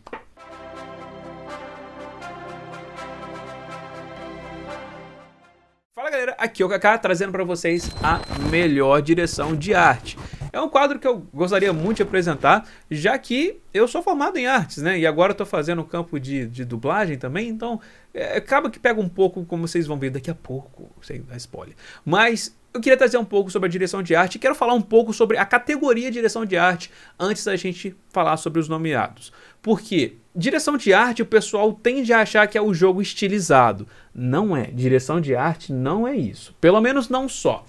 Fala galera, aqui é o Kaká trazendo para vocês a melhor direção de arte. É um quadro que eu gostaria muito de apresentar, já que eu sou formado em artes, né? E agora estou fazendo o campo de, de dublagem também, então é, acaba que pega um pouco, como vocês vão ver daqui a pouco, sem dar spoiler. Mas eu queria trazer um pouco sobre a direção de arte e quero falar um pouco sobre a categoria direção de arte antes da gente falar sobre os nomeados. Porque direção de arte o pessoal tende a achar que é o jogo estilizado. Não é. Direção de arte não é isso. Pelo menos não só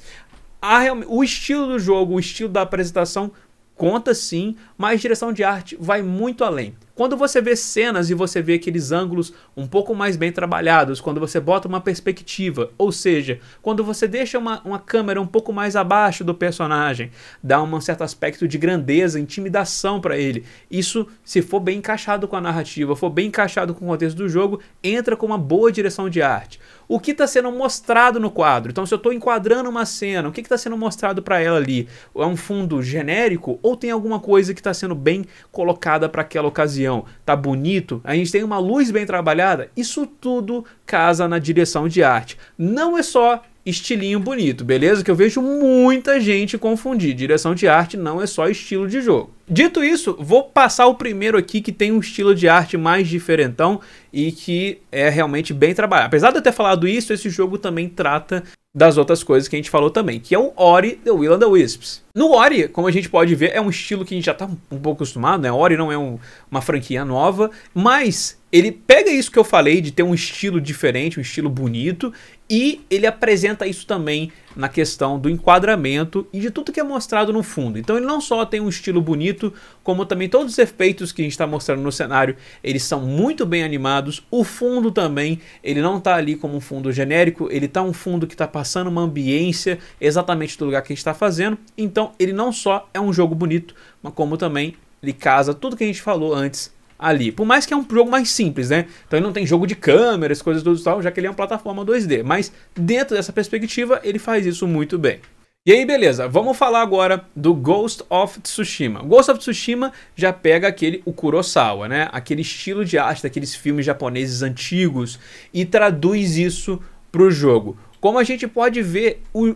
a, o estilo do jogo, o estilo da apresentação conta sim, mas direção de arte vai muito além. Quando você vê cenas e você vê aqueles ângulos um pouco mais bem trabalhados, quando você bota uma perspectiva, ou seja, quando você deixa uma, uma câmera um pouco mais abaixo do personagem, dá um certo aspecto de grandeza, intimidação para ele. Isso, se for bem encaixado com a narrativa, for bem encaixado com o contexto do jogo, entra com uma boa direção de arte. O que está sendo mostrado no quadro? Então, se eu estou enquadrando uma cena, o que está sendo mostrado para ela ali? É um fundo genérico ou tem alguma coisa que está sendo bem colocada para aquela ocasião? reunião tá bonito, a gente tem uma luz bem trabalhada, isso tudo casa na direção de arte. Não é só estilinho bonito, beleza? Que eu vejo muita gente confundir. Direção de arte não é só estilo de jogo. Dito isso, vou passar o primeiro aqui que tem um estilo de arte mais diferentão e que é realmente bem trabalhado. Apesar de eu ter falado isso, esse jogo também trata das outras coisas que a gente falou também, que é o Ori The Will and the Wisps. No Ori, como a gente pode ver, é um estilo que a gente já está um pouco acostumado, né? Ori não é um, uma franquia nova, mas ele pega isso que eu falei de ter um estilo diferente, um estilo bonito, e ele apresenta isso também na questão do enquadramento e de tudo que é mostrado no fundo. Então ele não só tem um estilo bonito, como também todos os efeitos que a gente está mostrando no cenário, eles são muito bem animados. O fundo também, ele não está ali como um fundo genérico, ele está um fundo que está passando uma ambiência exatamente do lugar que a gente está fazendo. Então então, ele não só é um jogo bonito, mas como também ele casa tudo que a gente falou antes ali. Por mais que é um jogo mais simples, né? Então ele não tem jogo de câmeras, coisas do tal, já que ele é uma plataforma 2D. Mas dentro dessa perspectiva, ele faz isso muito bem. E aí, beleza, vamos falar agora do Ghost of Tsushima. Ghost of Tsushima já pega aquele o Kurosawa, né? Aquele estilo de arte daqueles filmes japoneses antigos e traduz isso pro jogo. Como a gente pode ver, o,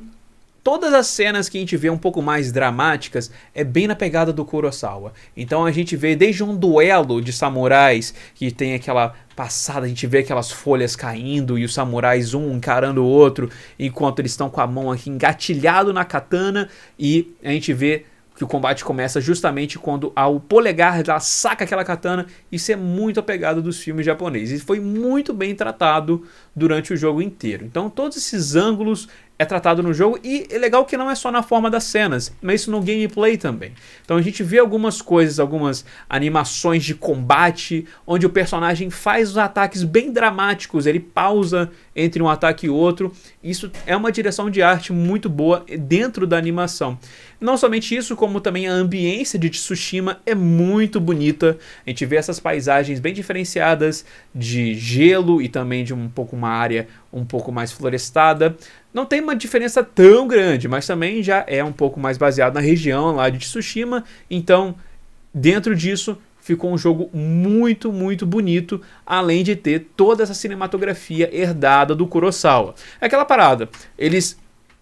Todas as cenas que a gente vê um pouco mais dramáticas é bem na pegada do Kurosawa. Então a gente vê desde um duelo de samurais que tem aquela passada, a gente vê aquelas folhas caindo e os samurais um encarando o outro, enquanto eles estão com a mão aqui engatilhado na katana e a gente vê que o combate começa justamente quando ao polegar ela saca aquela katana. Isso é muito apegado dos filmes japoneses. E foi muito bem tratado durante o jogo inteiro. Então todos esses ângulos é tratado no jogo e é legal que não é só na forma das cenas, mas isso no gameplay também. Então a gente vê algumas coisas, algumas animações de combate, onde o personagem faz os ataques bem dramáticos, ele pausa entre um ataque e outro. Isso é uma direção de arte muito boa dentro da animação. Não somente isso, como também a ambiência de Tsushima é muito bonita. A gente vê essas paisagens bem diferenciadas de gelo e também de um pouco uma área um pouco mais florestada. Não tem uma diferença tão grande, mas também já é um pouco mais baseado na região lá de Tsushima. Então, dentro disso, ficou um jogo muito, muito bonito, além de ter toda essa cinematografia herdada do Kurosawa. É aquela parada, eles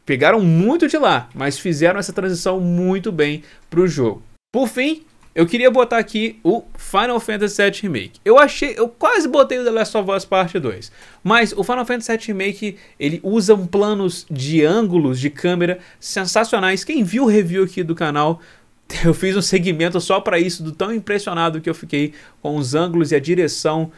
pegaram muito de lá, mas fizeram essa transição muito bem para o jogo. Por fim, eu queria botar aqui o Final Fantasy VII Remake. Eu achei, eu quase botei o The Last of Us Parte 2, mas o Final Fantasy VII Remake, ele usa planos de ângulos de câmera sensacionais. Quem viu o review aqui do canal, <laughs> eu fiz um segmento só para isso, do tão impressionado que eu fiquei com os ângulos e a direção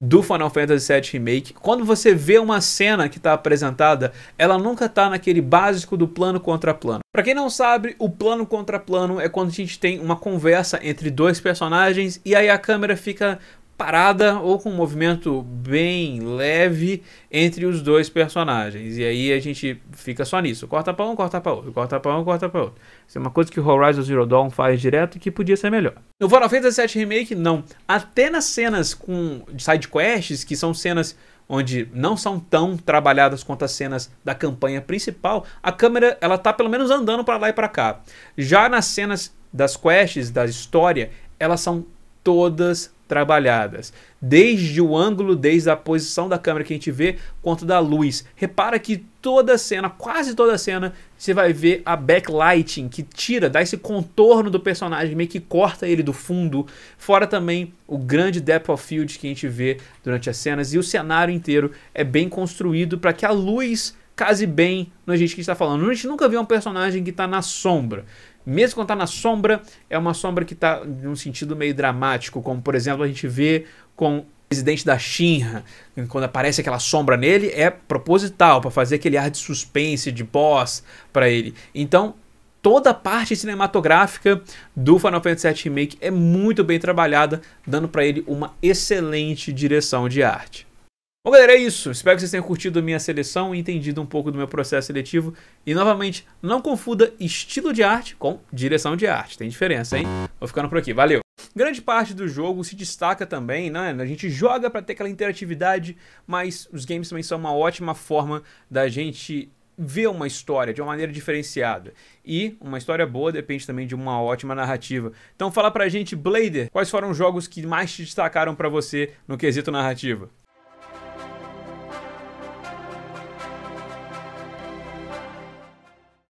do Final Fantasy VII Remake. Quando você vê uma cena que está apresentada, ela nunca está naquele básico do plano contra plano. Para quem não sabe, o plano contra plano é quando a gente tem uma conversa entre dois personagens e aí a câmera fica parada ou com um movimento bem leve entre os dois personagens. E aí a gente fica só nisso. Corta pra um, corta pra outro. Corta pra um, corta pra outro. Isso é uma coisa que Horizon Zero Dawn faz direto e que podia ser melhor. No Final Fantasy VII Remake, não. Até nas cenas com side quests, que são cenas onde não são tão trabalhadas quanto as cenas da campanha principal, a câmera ela tá pelo menos andando para lá e para cá. Já nas cenas das quests, da história, elas são todas trabalhadas, desde o ângulo, desde a posição da câmera que a gente vê, quanto da luz. Repara que toda cena, quase toda cena, você vai ver a backlighting que tira, dá esse contorno do personagem, meio que corta ele do fundo. Fora também o grande depth of field que a gente vê durante as cenas e o cenário inteiro é bem construído para que a luz case bem no gente que está falando. A gente nunca viu um personagem que está na sombra. Mesmo quando está na sombra, é uma sombra que está num sentido meio dramático, como por exemplo a gente vê com o presidente da Shinra, quando aparece aquela sombra nele, é proposital, para fazer aquele ar de suspense, de boss para ele. Então, toda a parte cinematográfica do Final Fantasy VII Remake é muito bem trabalhada, dando para ele uma excelente direção de arte. Bom, galera, é isso. Espero que vocês tenham curtido a minha seleção e entendido um pouco do meu processo seletivo. E, novamente, não confunda estilo de arte com direção de arte. Tem diferença, hein? Vou ficando por aqui. Valeu! Grande parte do jogo se destaca também, né? A gente joga para ter aquela interatividade, mas os games também são uma ótima forma da gente ver uma história de uma maneira diferenciada. E uma história boa depende também de uma ótima narrativa. Então fala pra gente, Blader, quais foram os jogos que mais te destacaram para você no quesito narrativa?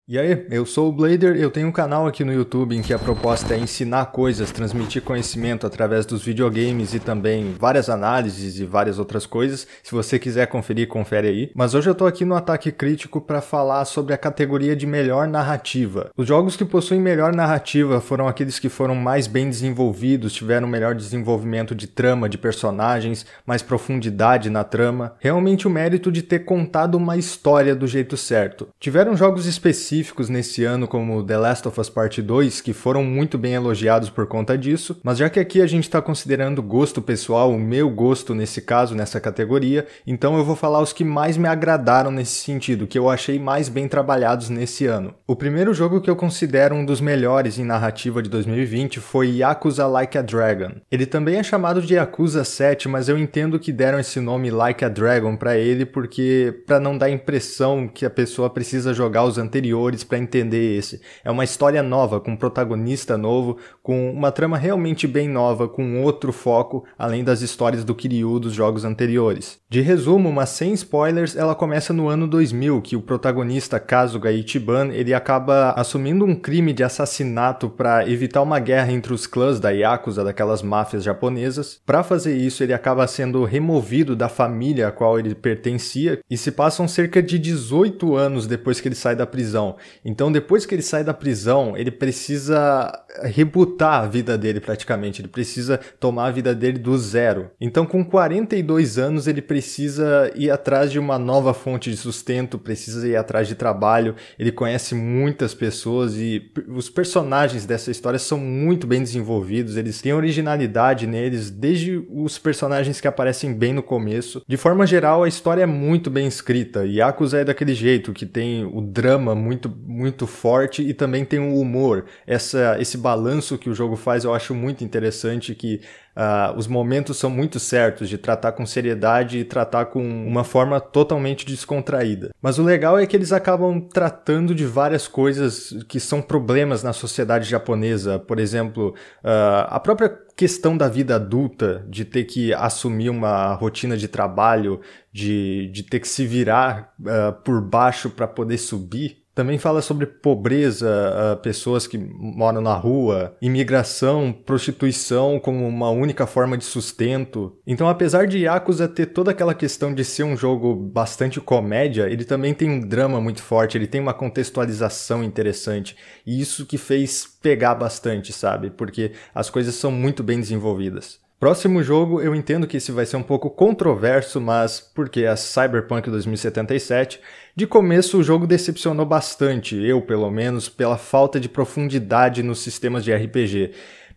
E aí, eu sou o Blader, eu tenho um canal aqui no YouTube em que a proposta é ensinar coisas, transmitir conhecimento através dos videogames e também várias análises e várias outras coisas. Se você quiser conferir, confere aí. Mas hoje eu tô aqui no Ataque Crítico para falar sobre a categoria de melhor narrativa. Os jogos que possuem melhor narrativa foram aqueles que foram mais bem desenvolvidos, tiveram melhor desenvolvimento de trama, de personagens, mais profundidade na trama, realmente o mérito de ter contado uma história do jeito certo. Tiveram jogos específicos específicos nesse ano, como The Last of Us Part 2, que foram muito bem elogiados por conta disso, mas já que aqui a gente está considerando gosto pessoal, o meu gosto nesse caso, nessa categoria, então eu vou falar os que mais me agradaram nesse sentido, que eu achei mais bem trabalhados nesse ano. O primeiro jogo que eu considero um dos melhores em narrativa de 2020 foi Yakuza Like a Dragon. Ele também é chamado de Yakuza 7, mas eu entendo que deram esse nome Like a Dragon para ele porque para não dar impressão que a pessoa precisa jogar os anteriores anteriores para entender esse. É uma história nova, com um protagonista novo, com uma trama realmente bem nova, com outro foco, além das histórias do Kiryu dos jogos anteriores. De resumo, mas sem spoilers, ela começa no ano 2000, que o protagonista Kazuga Ichiban, ele acaba assumindo um crime de assassinato para evitar uma guerra entre os clãs da Yakuza, daquelas máfias japonesas. Para fazer isso, ele acaba sendo removido da família a qual ele pertencia e se passam cerca de 18 anos depois que ele sai da prisão. Então, depois que ele sai da prisão, ele precisa rebutar a vida dele praticamente, ele precisa tomar a vida dele do zero. Então, com 42 anos, ele precisa ir atrás de uma nova fonte de sustento, precisa ir atrás de trabalho. Ele conhece muitas pessoas e os personagens dessa história são muito bem desenvolvidos, eles têm originalidade neles, desde os personagens que aparecem bem no começo. De forma geral, a história é muito bem escrita. e Yakuza é daquele jeito, que tem o drama muito muito, muito forte e também tem um humor. Essa, esse balanço que o jogo faz eu acho muito interessante que uh, os momentos são muito certos de tratar com seriedade e tratar com uma forma totalmente descontraída. Mas o legal é que eles acabam tratando de várias coisas que são problemas na sociedade japonesa. Por exemplo, uh, a própria questão da vida adulta, de ter que assumir uma rotina de trabalho, de, de ter que se virar uh, por baixo para poder subir, também fala sobre pobreza, ah, pessoas que moram na rua, imigração, prostituição como uma única forma de sustento. Então, apesar de Yakuza ter toda aquela questão de ser um jogo bastante comédia, ele também tem um drama muito forte, ele tem uma contextualização interessante. E isso que fez pegar bastante, sabe? Porque as coisas são muito bem desenvolvidas. Próximo jogo, eu entendo que esse vai ser um pouco controverso, mas porque é Cyberpunk 2077 de começo, o jogo decepcionou bastante, eu pelo menos, pela falta de profundidade nos sistemas de RPG.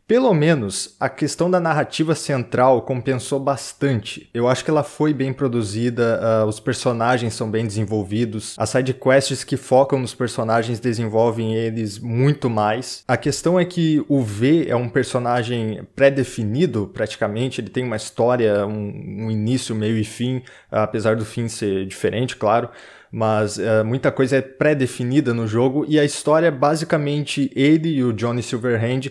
Pelo menos, a questão da narrativa central compensou bastante. Eu acho que ela foi bem produzida, uh, os personagens são bem desenvolvidos, as sidequests que focam nos personagens desenvolvem eles muito mais. A questão é que o V é um personagem pré-definido, praticamente, ele tem uma história, um, um início, meio e fim, apesar do fim ser diferente, claro mas eh, muita coisa é pré-definida no jogo e a história é basicamente ele e o Johnny Silverhand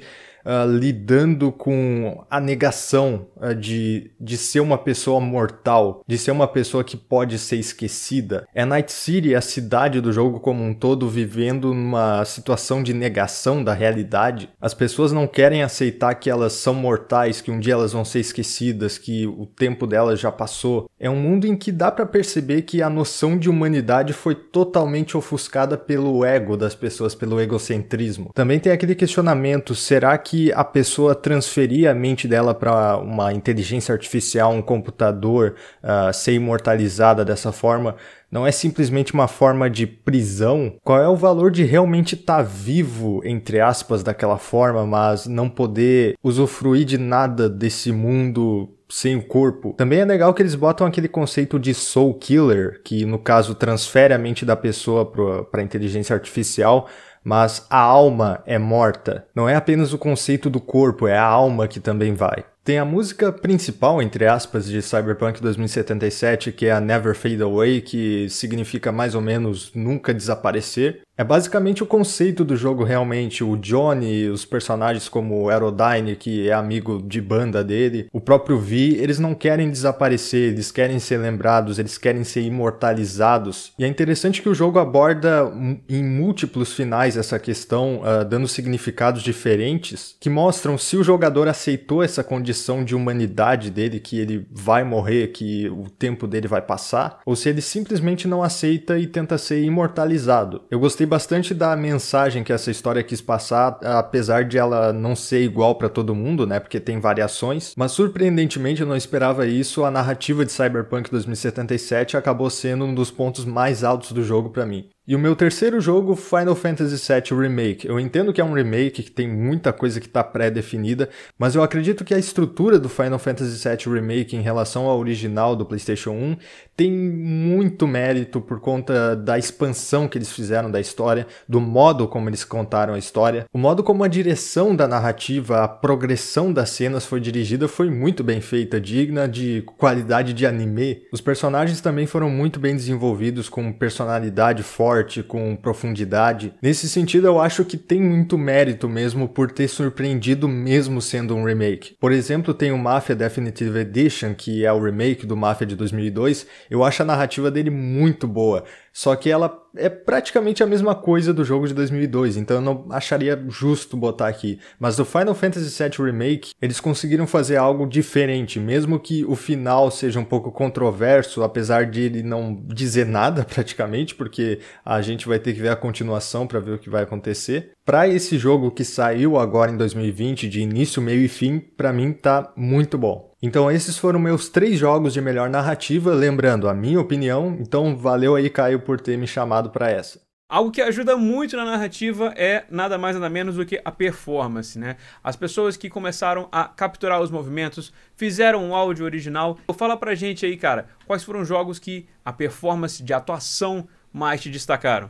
ah, lidando com a negação uh, de, de ser uma pessoa mortal, de ser uma pessoa que pode ser esquecida. É Night City, a cidade do jogo como um todo, vivendo numa situação de negação da realidade. As pessoas não querem aceitar que elas são mortais, que um dia elas vão ser esquecidas, que o tempo delas já passou. É um mundo em que dá para perceber que a noção de humanidade foi totalmente ofuscada pelo ego das pessoas, pelo egocentrismo. Também tem aquele questionamento: será que que a pessoa transferir a mente dela para uma inteligência artificial, um computador, uh, ser imortalizada dessa forma, não é simplesmente uma forma de prisão? Qual é o valor de realmente estar tá vivo, entre aspas, daquela forma, mas não poder usufruir de nada desse mundo sem o corpo. Também é legal que eles botam aquele conceito de soul killer, que no caso transfere a mente da pessoa para a inteligência artificial, mas a alma é morta. Não é apenas o conceito do corpo, é a alma que também vai. Tem a música principal, entre aspas, de Cyberpunk 2077, que é a Never Fade Away, que significa mais ou menos nunca desaparecer, é basicamente o conceito do jogo realmente, o Johnny, os personagens como o Aerodyne, que é amigo de banda dele, o próprio Vi, eles não querem desaparecer, eles querem ser lembrados, eles querem ser imortalizados. E é interessante que o jogo aborda em múltiplos finais essa questão, uh, dando significados diferentes, que mostram se o jogador aceitou essa condição de humanidade dele, que ele vai morrer, que o tempo dele vai passar, ou se ele simplesmente não aceita e tenta ser imortalizado. Eu gostei bastante da mensagem que essa história quis passar, apesar de ela não ser igual para todo mundo, né? Porque tem variações. Mas surpreendentemente eu não esperava isso. A narrativa de Cyberpunk 2077 acabou sendo um dos pontos mais altos do jogo para mim. E o meu terceiro jogo, Final Fantasy VII Remake. Eu entendo que é um remake, que tem muita coisa que está pré-definida, mas eu acredito que a estrutura do Final Fantasy VII Remake em relação ao original do PlayStation 1 tem muito mérito por conta da expansão que eles fizeram da história, do modo como eles contaram a história, o modo como a direção da narrativa, a progressão das cenas foi dirigida foi muito bem feita, digna de qualidade de anime. Os personagens também foram muito bem desenvolvidos, com personalidade forte sorte, com profundidade. Nesse sentido, eu acho que tem muito mérito mesmo por ter surpreendido mesmo sendo um remake. Por exemplo, tem o Mafia Definitive Edition, que é o remake do Mafia de 2002. Eu acho a narrativa dele muito boa. Só que ela é praticamente a mesma coisa do jogo de 2002, então eu não acharia justo botar aqui. Mas do Final Fantasy VII Remake, eles conseguiram fazer algo diferente, mesmo que o final seja um pouco controverso, apesar de ele não dizer nada <laughs> praticamente, porque a gente vai ter que ver a continuação para ver o que vai acontecer. Para esse jogo que saiu agora em 2020, de início, meio e fim, para mim tá muito bom. Então esses foram meus três jogos de melhor narrativa, lembrando a minha opinião. Então valeu aí Caio por ter me chamado para essa. Algo que ajuda muito na narrativa é nada mais nada menos do que a performance, né? As pessoas que começaram a capturar os movimentos, fizeram um áudio original. Então, fala pra gente aí, cara, quais foram os jogos que a performance de atuação mais te destacaram?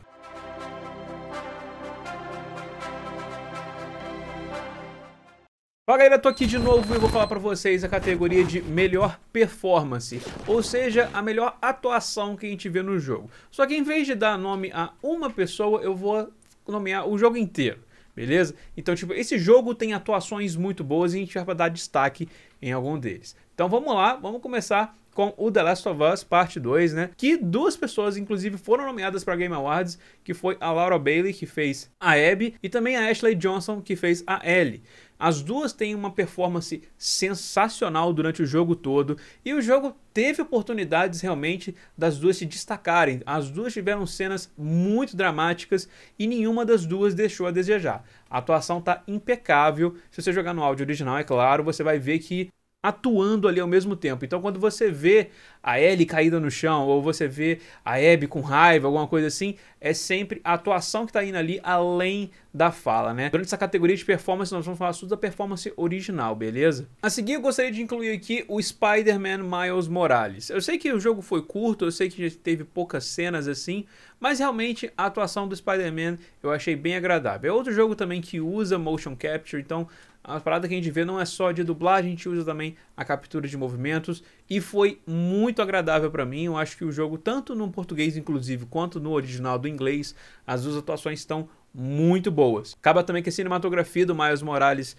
Fala galera, tô aqui de novo e vou falar pra vocês a categoria de melhor performance, ou seja, a melhor atuação que a gente vê no jogo. Só que em vez de dar nome a uma pessoa, eu vou nomear o jogo inteiro, beleza? Então, tipo, esse jogo tem atuações muito boas e a gente vai dar destaque em algum deles. Então vamos lá, vamos começar com o The Last of Us Parte 2, né? Que duas pessoas, inclusive, foram nomeadas para Game Awards, que foi a Laura Bailey, que fez a Abby, e também a Ashley Johnson, que fez a Ellie. As duas têm uma performance sensacional durante o jogo todo e o jogo teve oportunidades realmente das duas se destacarem. As duas tiveram cenas muito dramáticas e nenhuma das duas deixou a desejar. A atuação está impecável. Se você jogar no áudio original, é claro, você vai ver que atuando ali ao mesmo tempo. Então, quando você vê a Ellie caída no chão, ou você vê a Abby com raiva, alguma coisa assim, é sempre a atuação que está indo ali além da fala, né? Durante essa categoria de performance, nós vamos falar tudo da performance original, beleza? A seguir, eu gostaria de incluir aqui o Spider-Man Miles Morales. Eu sei que o jogo foi curto, eu sei que teve poucas cenas assim, mas realmente a atuação do Spider-Man eu achei bem agradável. É outro jogo também que usa motion capture, então a parada que a gente vê não é só de dublagem, a gente usa também a captura de movimentos e foi muito agradável para mim. Eu acho que o jogo, tanto no português inclusive, quanto no original do inglês, as duas atuações estão muito boas. Acaba também que a cinematografia do Miles Morales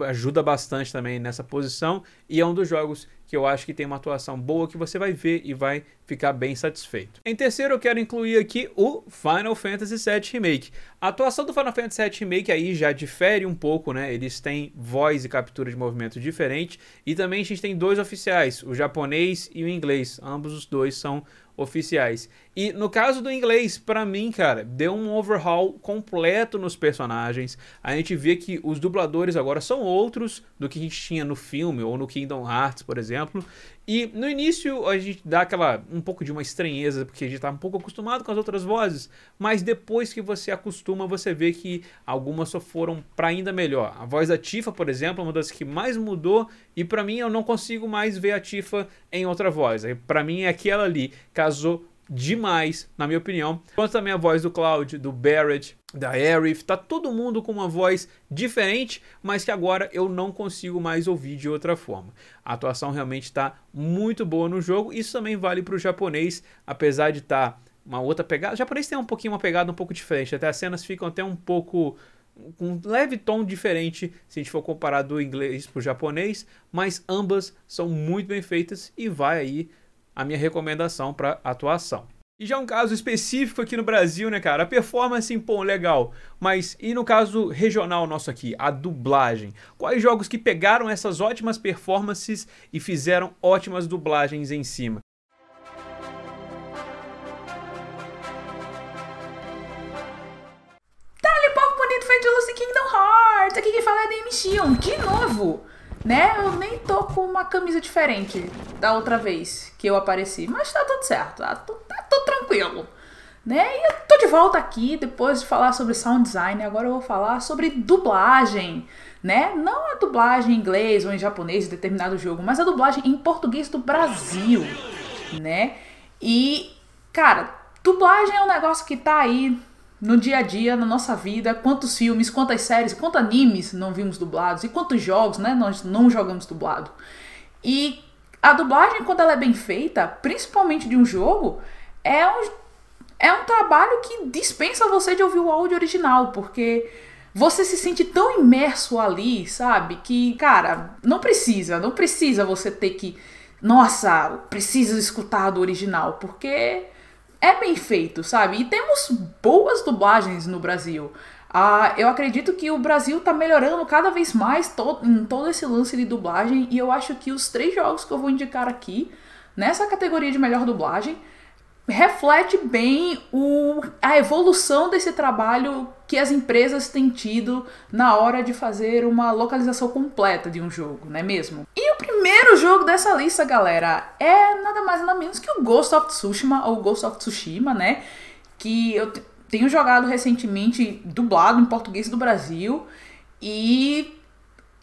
ajuda bastante também nessa posição e é um dos jogos que eu acho que tem uma atuação boa que você vai ver e vai ficar bem satisfeito. Em terceiro, eu quero incluir aqui o Final Fantasy VII Remake. A atuação do Final Fantasy VII Remake aí já difere um pouco, né? Eles têm voz e captura de movimento diferente e também a gente tem dois oficiais, o japonês e o inglês. Ambos os dois são oficiais. E no caso do inglês, para mim, cara, deu um overhaul completo nos personagens. A gente vê que os dubladores agora são outros do que a gente tinha no filme ou no Kingdom Hearts, por exemplo. E no início a gente dá aquela um pouco de uma estranheza, porque a gente tá um pouco acostumado com as outras vozes, mas depois que você acostuma, você vê que algumas só foram para ainda melhor. A voz da Tifa, por exemplo, é uma das que mais mudou e para mim eu não consigo mais ver a Tifa em outra voz. Para mim é aquela ali, casou demais, na minha opinião. Quanto também a voz do Cloud, do Barrett, da Arif, tá todo mundo com uma voz diferente, mas que agora eu não consigo mais ouvir de outra forma. A atuação realmente está muito boa no jogo, isso também vale para o japonês, apesar de estar tá uma outra pegada. O japonês tem um pouquinho uma pegada um pouco diferente, até as cenas ficam até um pouco com um leve tom diferente se a gente for comparar do inglês para o japonês, mas ambas são muito bem feitas e vai aí a minha recomendação para atuação. E já um caso específico aqui no Brasil, né, cara? A performance, pô, legal. Mas e no caso regional nosso aqui, a dublagem? Quais jogos que pegaram essas ótimas performances e fizeram ótimas dublagens em cima? Dale, povo bonito, foi de Lucy Kingdom Hearts! Aqui quem fala é Dame Shion, de novo! Né? Eu nem tô com uma camisa diferente da outra vez que eu apareci. Mas tá tudo certo, tá, tô, tá, tô tranquilo. Né? E eu tô de volta aqui depois de falar sobre sound design. Agora eu vou falar sobre dublagem. Né? Não a dublagem em inglês ou em japonês de determinado jogo, mas a dublagem em português do Brasil. Né? E, cara, dublagem é um negócio que tá aí no dia a dia, na nossa vida, quantos filmes, quantas séries, quantos animes não vimos dublados e quantos jogos, né, nós não jogamos dublado. E a dublagem, quando ela é bem feita, principalmente de um jogo, é um, é um trabalho que dispensa você de ouvir o áudio original, porque você se sente tão imerso ali, sabe? Que, cara, não precisa, não precisa você ter que. Nossa, precisa escutar do original, porque é bem feito, sabe? E temos boas dublagens no Brasil. Ah, eu acredito que o Brasil tá melhorando cada vez mais to em todo esse lance de dublagem. E eu acho que os três jogos que eu vou indicar aqui, nessa categoria de melhor dublagem, reflete bem o, a evolução desse trabalho que as empresas têm tido na hora de fazer uma localização completa de um jogo, não é mesmo? E o primeiro jogo dessa lista, galera, é nada mais nada menos que o Ghost of Tsushima, ou Ghost of Tsushima, né? Que eu tenho jogado recentemente dublado em português do Brasil e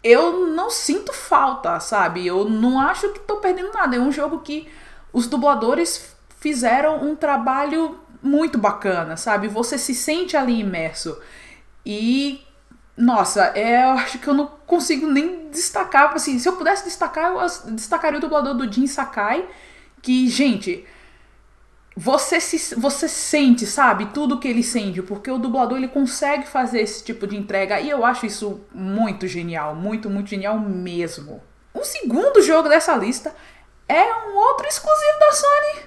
eu não sinto falta, sabe? Eu não acho que tô perdendo nada. É um jogo que os dubladores fizeram um trabalho muito bacana, sabe? Você se sente ali imerso. E nossa, é, eu acho que eu não consigo nem destacar, assim, se eu pudesse destacar, eu destacaria o dublador do Jin Sakai, que, gente, você se você sente, sabe, tudo que ele sente, porque o dublador ele consegue fazer esse tipo de entrega e eu acho isso muito genial, muito muito genial mesmo. O segundo jogo dessa lista é um outro exclusivo da Sony,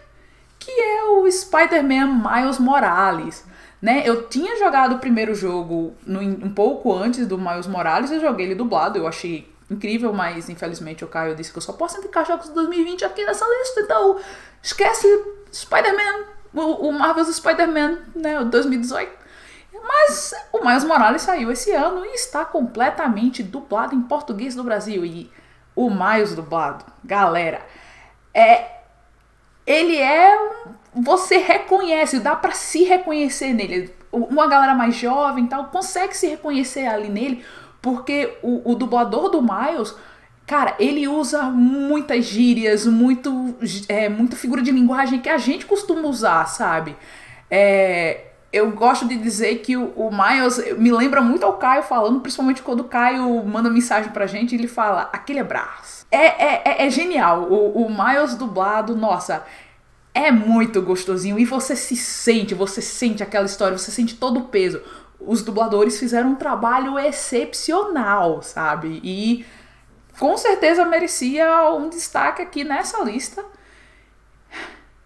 que é o Spider-Man Miles Morales. Né? Eu tinha jogado o primeiro jogo no, um pouco antes do Miles Morales, eu joguei ele dublado, eu achei incrível, mas infelizmente o Caio disse que eu só posso indicar jogos de 2020 aqui nessa lista, então esquece Spider-Man, o, o Marvel's Spider-Man, né, 2018. Mas o Miles Morales saiu esse ano e está completamente dublado em português do Brasil. E o Miles dublado, galera, é ele é um, você reconhece, dá para se reconhecer nele. Uma galera mais jovem tal consegue se reconhecer ali nele, porque o, o dublador do Miles, cara, ele usa muitas gírias, muito, é, muita figura de linguagem que a gente costuma usar, sabe? É, eu gosto de dizer que o, o, Miles me lembra muito ao Caio falando, principalmente quando o Caio manda mensagem pra gente, ele fala aquele abraço. É, é, é, é genial. O, o Miles dublado, nossa, é muito gostosinho. E você se sente, você sente aquela história, você sente todo o peso. Os dubladores fizeram um trabalho excepcional, sabe? E com certeza merecia um destaque aqui nessa lista.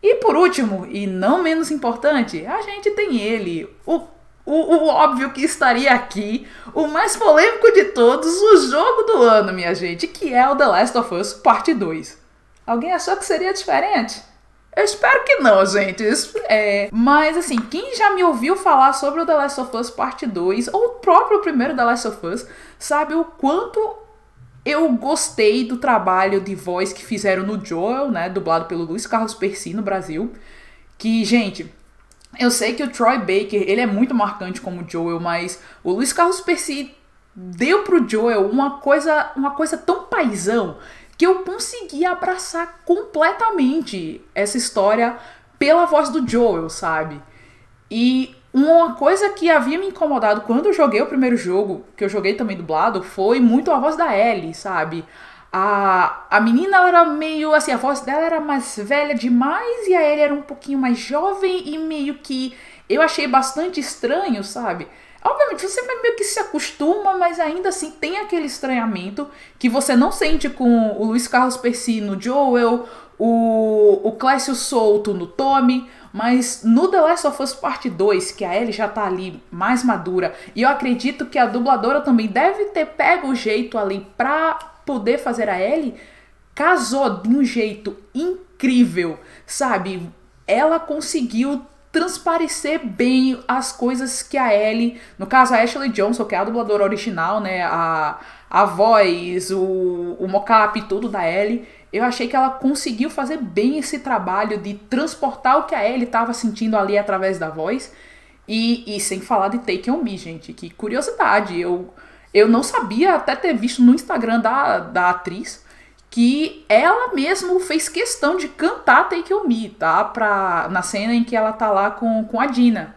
E por último, e não menos importante, a gente tem ele, o o, o, óbvio que estaria aqui, o mais polêmico de todos, o jogo do ano, minha gente, que é o The Last of Us Parte 2. Alguém achou que seria diferente? Eu espero que não, gente. É... Mas assim, quem já me ouviu falar sobre o The Last of Us Parte 2, ou o próprio primeiro The Last of Us, sabe o quanto eu gostei do trabalho de voz que fizeram no Joel, né? Dublado pelo Luiz Carlos Percy no Brasil. Que, gente, eu sei que o Troy Baker, ele é muito marcante como o Joel, mas o Luiz Carlos Percy deu pro Joel uma coisa, uma coisa tão paisão que eu consegui abraçar completamente essa história pela voz do Joel, sabe? E uma coisa que havia me incomodado quando eu joguei o primeiro jogo, que eu joguei também dublado, foi muito a voz da Ellie, sabe? A, a menina ela era meio assim, a voz dela era mais velha demais e a Ellie era um pouquinho mais jovem e meio que eu achei bastante estranho, sabe? Obviamente você meio que se acostuma, mas ainda assim tem aquele estranhamento que você não sente com o Luiz Carlos Percy no Joel, o, o Clécio Souto no Tommy, mas no The Last of Us Part 2, que a Ellie já tá ali mais madura, e eu acredito que a dubladora também deve ter pego o jeito ali pra poder fazer a Ellie casou de um jeito incrível, sabe? Ela conseguiu transparecer bem as coisas que a Ellie, no caso a Ashley Johnson, que é a dubladora original, né, a, a voz, o, o mocap, tudo da Ellie, eu achei que ela conseguiu fazer bem esse trabalho de transportar o que a Ellie estava sentindo ali através da voz, e, e sem falar de Take On Me, gente, que curiosidade, eu eu não sabia até ter visto no Instagram da, da atriz que ela mesma fez questão de cantar Take On Me, tá? Pra, na cena em que ela tá lá com, com a Dina.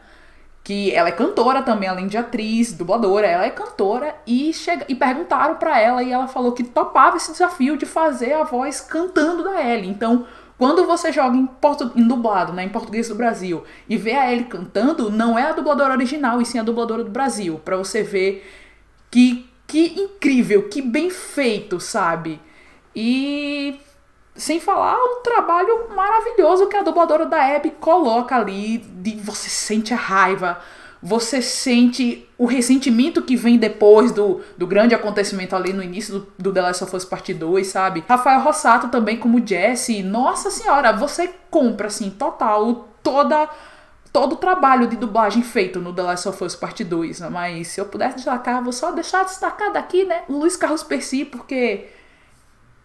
Que ela é cantora também, além de atriz, dubladora, ela é cantora. E, chega, e perguntaram para ela e ela falou que topava esse desafio de fazer a voz cantando da Ellie. Então, quando você joga em, portu, em dublado, né, em português do Brasil, e vê a Ellie cantando, não é a dubladora original, e sim a dubladora do Brasil. para você ver que, que incrível, que bem feito, sabe? E sem falar o trabalho maravilhoso que a dubladora da Abby coloca ali, de você sente a raiva, você sente o ressentimento que vem depois do, do grande acontecimento ali no início do, do The Last of Us Part 2, sabe? Rafael Rossato também como Jesse, nossa senhora, você compra assim total toda todo o trabalho de dublagem feito no The Last of Us Parte 2, né? mas se eu pudesse destacar, vou só deixar destacado aqui, né, Luiz Carlos Percy, porque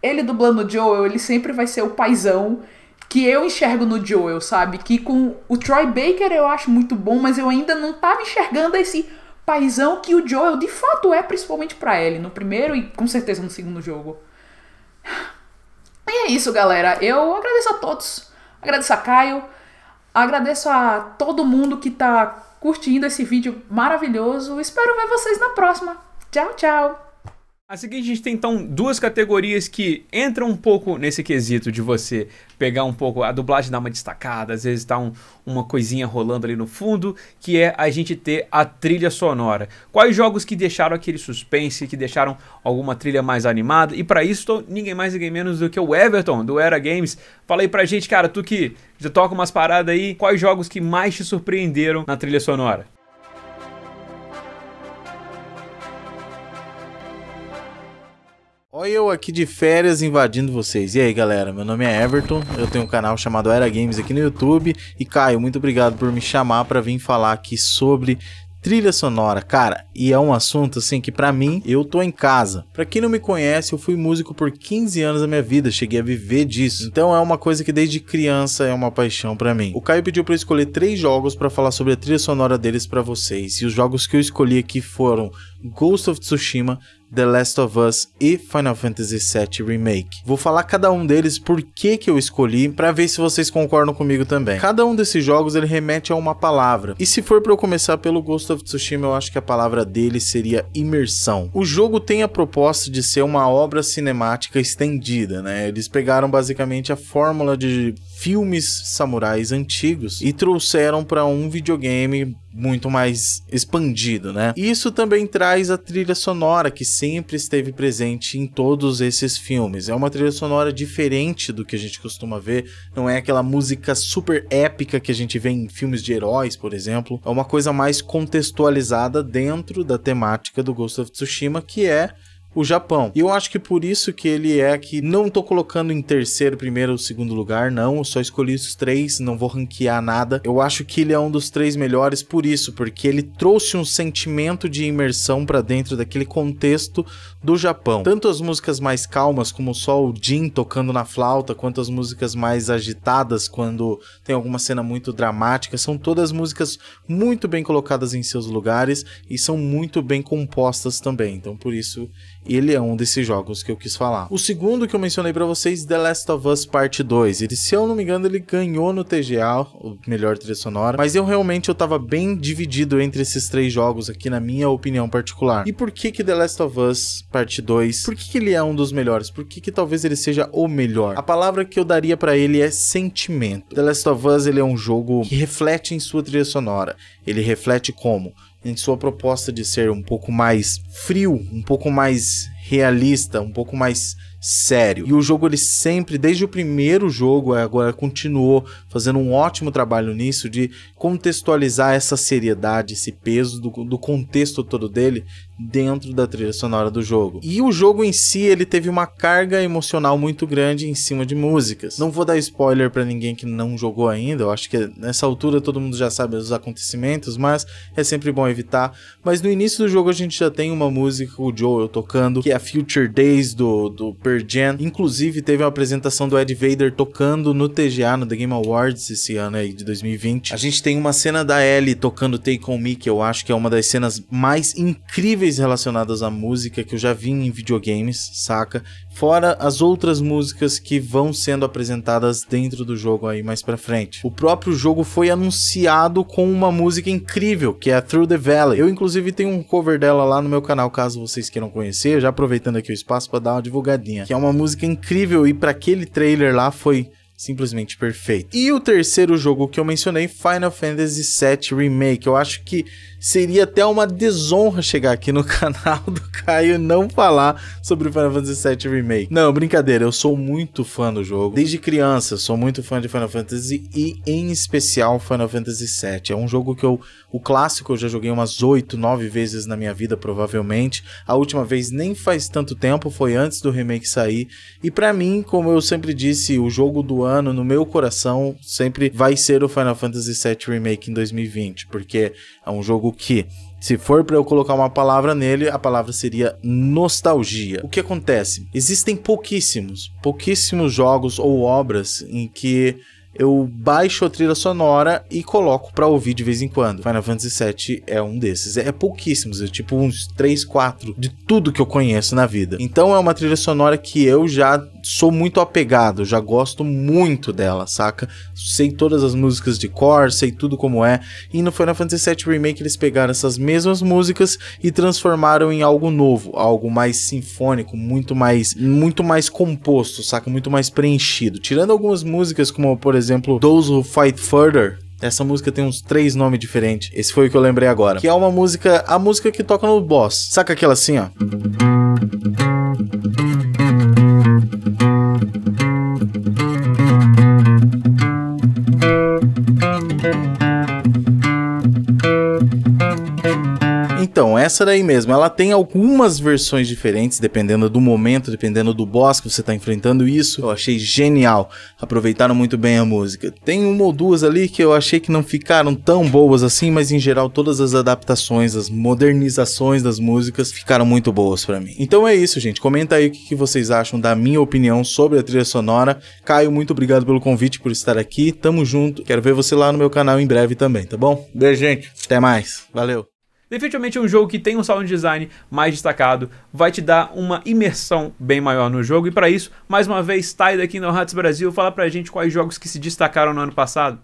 ele dublando o Joel, ele sempre vai ser o paizão que eu enxergo no Joel, sabe? Que com o Troy Baker eu acho muito bom, mas eu ainda não tava enxergando esse paizão que o Joel de fato é, principalmente para ele, no primeiro e com certeza no segundo jogo. E é isso, galera. Eu agradeço a todos. Agradeço a Caio Agradeço a todo mundo que está curtindo esse vídeo maravilhoso. Espero ver vocês na próxima. Tchau, tchau! A assim seguir a gente tem então duas categorias que entram um pouco nesse quesito de você pegar um pouco, a dublagem dá uma destacada, às vezes dá um, uma coisinha rolando ali no fundo, que é a gente ter a trilha sonora. Quais jogos que deixaram aquele suspense, que deixaram alguma trilha mais animada? E para isso, tô, ninguém mais ninguém menos do que o Everton, do Era Games. Fala aí pra gente, cara, tu que já toca umas paradas aí, quais jogos que mais te surpreenderam na trilha sonora? Olha eu aqui de férias invadindo vocês. E aí, galera? Meu nome é Everton, eu tenho um canal chamado Era Games aqui no YouTube. E Caio, muito obrigado por me chamar para vir falar aqui sobre trilha sonora, cara, e é um assunto assim que para mim eu tô em casa. Para quem não me conhece, eu fui músico por 15 anos da minha vida, cheguei a viver disso. Então é uma coisa que desde criança é uma paixão para mim. O Caio pediu para eu escolher três jogos para falar sobre a trilha sonora deles para vocês, e os jogos que eu escolhi aqui foram Ghost of Tsushima, The Last of Us e Final Fantasy VII Remake. Vou falar cada um deles por que que eu escolhi para ver se vocês concordam comigo também. Cada um desses jogos ele remete a uma palavra. E se for para eu começar pelo Ghost of Tsushima, eu acho que a palavra dele seria imersão. O jogo tem a proposta de ser uma obra cinemática estendida, né? Eles pegaram basicamente a fórmula de filmes samurais antigos e trouxeram para um videogame muito mais expandido, né? Isso também traz a trilha sonora que sempre esteve presente em todos esses filmes. É uma trilha sonora diferente do que a gente costuma ver, não é aquela música super épica que a gente vê em filmes de heróis, por exemplo. É uma coisa mais contextualizada dentro da temática do Ghost of Tsushima, que é o Japão. E eu acho que por isso que ele é que não tô colocando em terceiro, primeiro ou segundo lugar, não. Eu só escolhi os três, não vou ranquear nada. Eu acho que ele é um dos três melhores por isso, porque ele trouxe um sentimento de imersão para dentro daquele contexto do Japão. Tanto as músicas mais calmas, como só o Jin tocando na flauta, quanto as músicas mais agitadas, quando tem alguma cena muito dramática, são todas músicas muito bem colocadas em seus lugares e são muito bem compostas também. Então por isso ele é um desses jogos que eu quis falar. O segundo que eu mencionei para vocês, The Last of Us Part 2. Ele, se eu não me engano, ele ganhou no TGA, o melhor trilha sonora, mas eu realmente eu tava bem dividido entre esses três jogos aqui na minha opinião particular. E por que que The Last of Us Part 2? Por que que ele é um dos melhores? Por que que talvez ele seja o melhor? A palavra que eu daria para ele é sentimento. The Last of Us ele é um jogo que reflete em sua trilha sonora. Ele reflete como em sua proposta de ser um pouco mais frio, um pouco mais realista, um pouco mais sério. E o jogo ele sempre, desde o primeiro jogo, é, agora continuou fazendo um ótimo trabalho nisso de contextualizar essa seriedade, esse peso do, do contexto todo dele dentro da trilha sonora do jogo. E o jogo em si, ele teve uma carga emocional muito grande em cima de músicas. Não vou dar spoiler para ninguém que não jogou ainda, eu acho que nessa altura todo mundo já sabe os acontecimentos, mas é sempre bom evitar. Mas no início do jogo a gente já tem uma música, o Joel tocando, que é a Future Days do, do Cyber Jam. Inclusive, teve a apresentação do Ed Vader tocando no TGA, no The Game Awards, esse ano aí de 2020. A gente tem uma cena da Ellie tocando Take On Me, que eu acho que é uma das cenas mais incríveis relacionadas à música que eu já vi em videogames, saca? Fora as outras músicas que vão sendo apresentadas dentro do jogo aí mais pra frente. O próprio jogo foi anunciado com uma música incrível, que é Through the Valley. Eu, inclusive, tenho um cover dela lá no meu canal, caso vocês queiram conhecer. Já aproveitando aqui o espaço para dar uma divulgadinha. Que é uma música incrível e para aquele trailer lá foi simplesmente perfeito. E o terceiro jogo que eu mencionei, Final Fantasy VII Remake. Eu acho que seria até uma desonra chegar aqui no <laughs> canal do Caio e não falar sobre Final Fantasy VII Remake. Não, brincadeira, eu sou muito fã do jogo. Desde criança, sou muito fã de Final Fantasy e, em especial, Final Fantasy VII. É um jogo que eu, o clássico, eu já joguei umas 8, 9 vezes na minha vida, provavelmente. A última vez nem faz tanto tempo, foi antes do remake sair. E para mim, como eu sempre disse, o jogo do ano ano, no meu coração, sempre vai ser o Final Fantasy VII Remake em 2020, porque é um jogo que se for para eu colocar uma palavra nele, a palavra seria nostalgia. O que acontece? Existem pouquíssimos, pouquíssimos jogos ou obras em que eu baixo a trilha sonora e coloco para ouvir de vez em quando. Final Fantasy VII é um desses. É, pouquíssimos, é tipo uns 3, 4 de tudo que eu conheço na vida. Então é uma trilha sonora que eu já sou muito apegado, já gosto muito dela, saca? Sei todas as músicas de cor, sei tudo como é. E no Final Fantasy VII Remake eles pegaram essas mesmas músicas e transformaram em algo novo, algo mais sinfônico, muito mais, muito mais composto, saca? Muito mais preenchido. Tirando algumas músicas como por exemplo exemplo, Those Who Fight Further, essa música tem uns três nomes diferentes. Esse foi o que eu lembrei agora. Que é uma música, a música que toca no boss. Saca aquela assim, ó. Então, essa daí mesmo. Ela tem algumas versões diferentes, dependendo do momento, dependendo do boss que você está enfrentando. Isso eu achei genial. Aproveitaram muito bem a música. Tem uma ou duas ali que eu achei que não ficaram tão boas assim, mas em geral todas as adaptações, as modernizações das músicas ficaram muito boas para mim. Então é isso, gente. Comenta aí o que vocês acham da minha opinião sobre a trilha sonora. Caio, muito obrigado pelo convite, por estar aqui. Tamo junto. Quero ver você lá no meu canal em breve também, tá bom? Beijo, gente. Até mais. Valeu. Definitivamente é um jogo que tem um sound design mais destacado, vai te dar uma imersão bem maior no jogo. E para isso, mais uma vez, Thay da Kingdom Hearts Brasil, fala pra gente quais jogos que se destacaram no ano passado.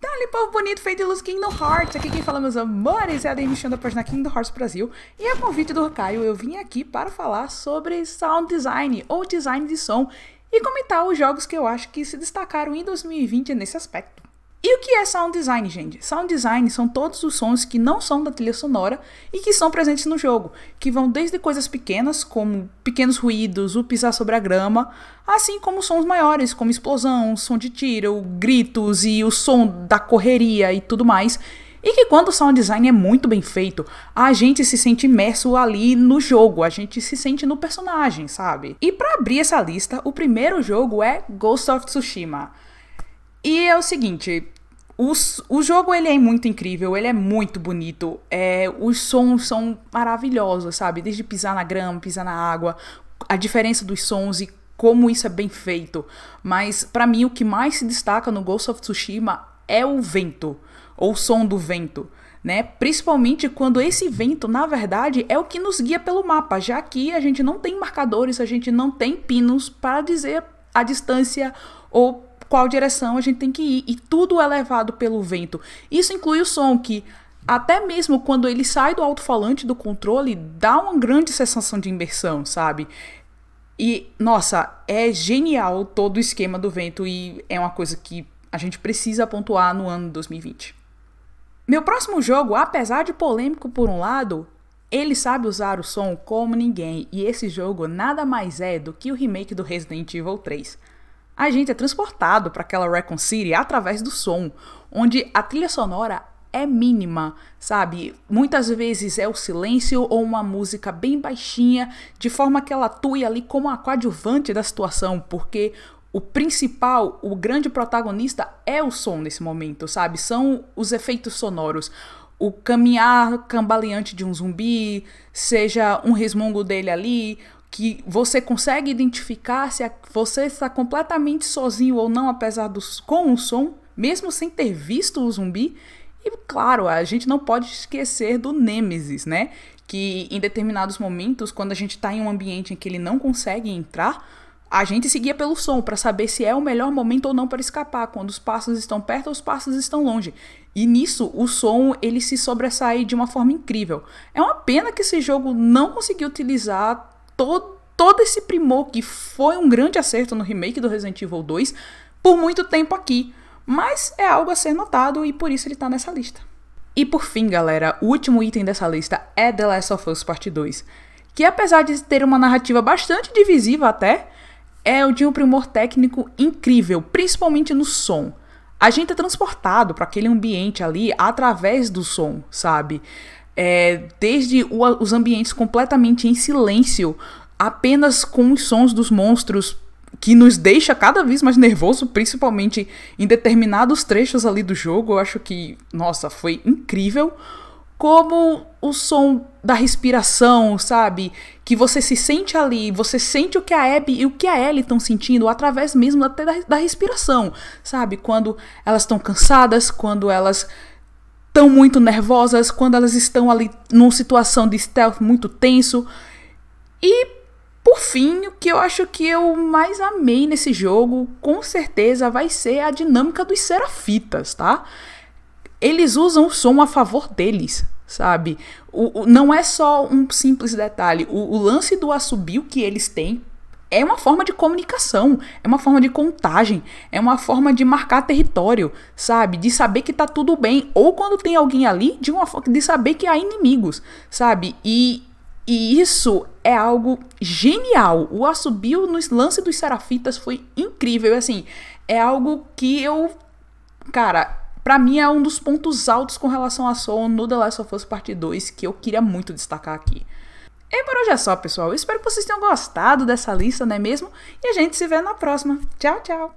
Tá povo bonito feito luz Kingdom Hearts. Aqui quem fala, meus amores, é a Demi da página Kingdom Hearts Brasil. E a convite do Caio, eu vim aqui para falar sobre sound design ou design de som e comentar os jogos que eu acho que se destacaram em 2020 nesse aspecto. E o que é sound design, gente? Sound design são todos os sons que não são da trilha sonora e que são presentes no jogo, que vão desde coisas pequenas, como pequenos ruídos, o pisar sobre a grama, assim como sons maiores, como explosão, som de tiro, gritos e o som da correria e tudo mais, e que quando o sound design é muito bem feito, a gente se sente imerso ali no jogo, a gente se sente no personagem, sabe? E para abrir essa lista, o primeiro jogo é Ghost of Tsushima. E é o seguinte, o, o jogo ele é muito incrível, ele é muito bonito, é, os sons são maravilhosos, sabe? Desde pisar na grama, pisar na água, a diferença dos sons e como isso é bem feito. Mas para mim o que mais se destaca no Ghost of Tsushima é o vento ou som do vento, né? Principalmente quando esse vento, na verdade, é o que nos guia pelo mapa, já que a gente não tem marcadores, a gente não tem pinos para dizer a distância ou qual direção a gente tem que ir, e tudo é levado pelo vento. Isso inclui o som que até mesmo quando ele sai do alto-falante do controle, dá uma grande sensação de imersão, sabe? E, nossa, é genial todo o esquema do vento e é uma coisa que a gente precisa pontuar no ano 2020. Meu próximo jogo, apesar de polêmico por um lado, ele sabe usar o som como ninguém, e esse jogo nada mais é do que o remake do Resident Evil 3. A gente é transportado para aquela Recon City através do som, onde a trilha sonora é mínima, sabe? Muitas vezes é o silêncio ou uma música bem baixinha, de forma que ela atue ali como a coadjuvante da situação, porque o principal, o grande protagonista é o som nesse momento, sabe? São os efeitos sonoros. O caminhar cambaleante de um zumbi, seja um resmungo dele ali, que você consegue identificar se você está completamente sozinho ou não, apesar dos com o som, mesmo sem ter visto o zumbi. E claro, a gente não pode esquecer do Nemesis, né? Que em determinados momentos, quando a gente está em um ambiente em que ele não consegue entrar, a gente seguia pelo som para saber se é o melhor momento ou não para escapar, quando os passos estão perto ou os passos estão longe. E nisso, o som ele se sobressai de uma forma incrível. É uma pena que esse jogo não conseguiu utilizar todo, todo esse primor que foi um grande acerto no remake do Resident Evil 2 por muito tempo aqui. Mas é algo a ser notado e por isso ele está nessa lista. E por fim, galera, o último item dessa lista é The Last of Us Part 2, que apesar de ter uma narrativa bastante divisiva até, é de um primor técnico incrível, principalmente no som. A gente é transportado para aquele ambiente ali através do som, sabe? É, desde o, os ambientes completamente em silêncio, apenas com os sons dos monstros que nos deixa cada vez mais nervoso, principalmente em determinados trechos ali do jogo. Eu acho que, nossa, foi incrível. Como o som da respiração, sabe? que você se sente ali, você sente o que a Abby e o que a Ellie estão sentindo, através mesmo até da, da respiração, sabe? Quando elas estão cansadas, quando elas estão muito nervosas, quando elas estão ali numa situação de stealth muito tenso. E por fim, o que eu acho que eu mais amei nesse jogo, com certeza, vai ser a dinâmica dos serafitas, tá? Eles usam o som a favor deles, sabe? O, o, não é só um simples detalhe. O, o lance do assobio que eles têm é uma forma de comunicação, é uma forma de contagem, é uma forma de marcar território, sabe? De saber que tá tudo bem. Ou quando tem alguém ali, de, uma, de saber que há inimigos, sabe? E, e isso é algo genial. O assobio no lance dos serafitas foi incrível. Assim, é algo que eu. Cara, para mim é um dos pontos altos com relação a Soul no The Last of Us Part 2 que eu queria muito destacar aqui. E por hoje é só, pessoal. espero que vocês tenham gostado dessa lista, não é mesmo? E a gente se vê na próxima. Tchau, tchau!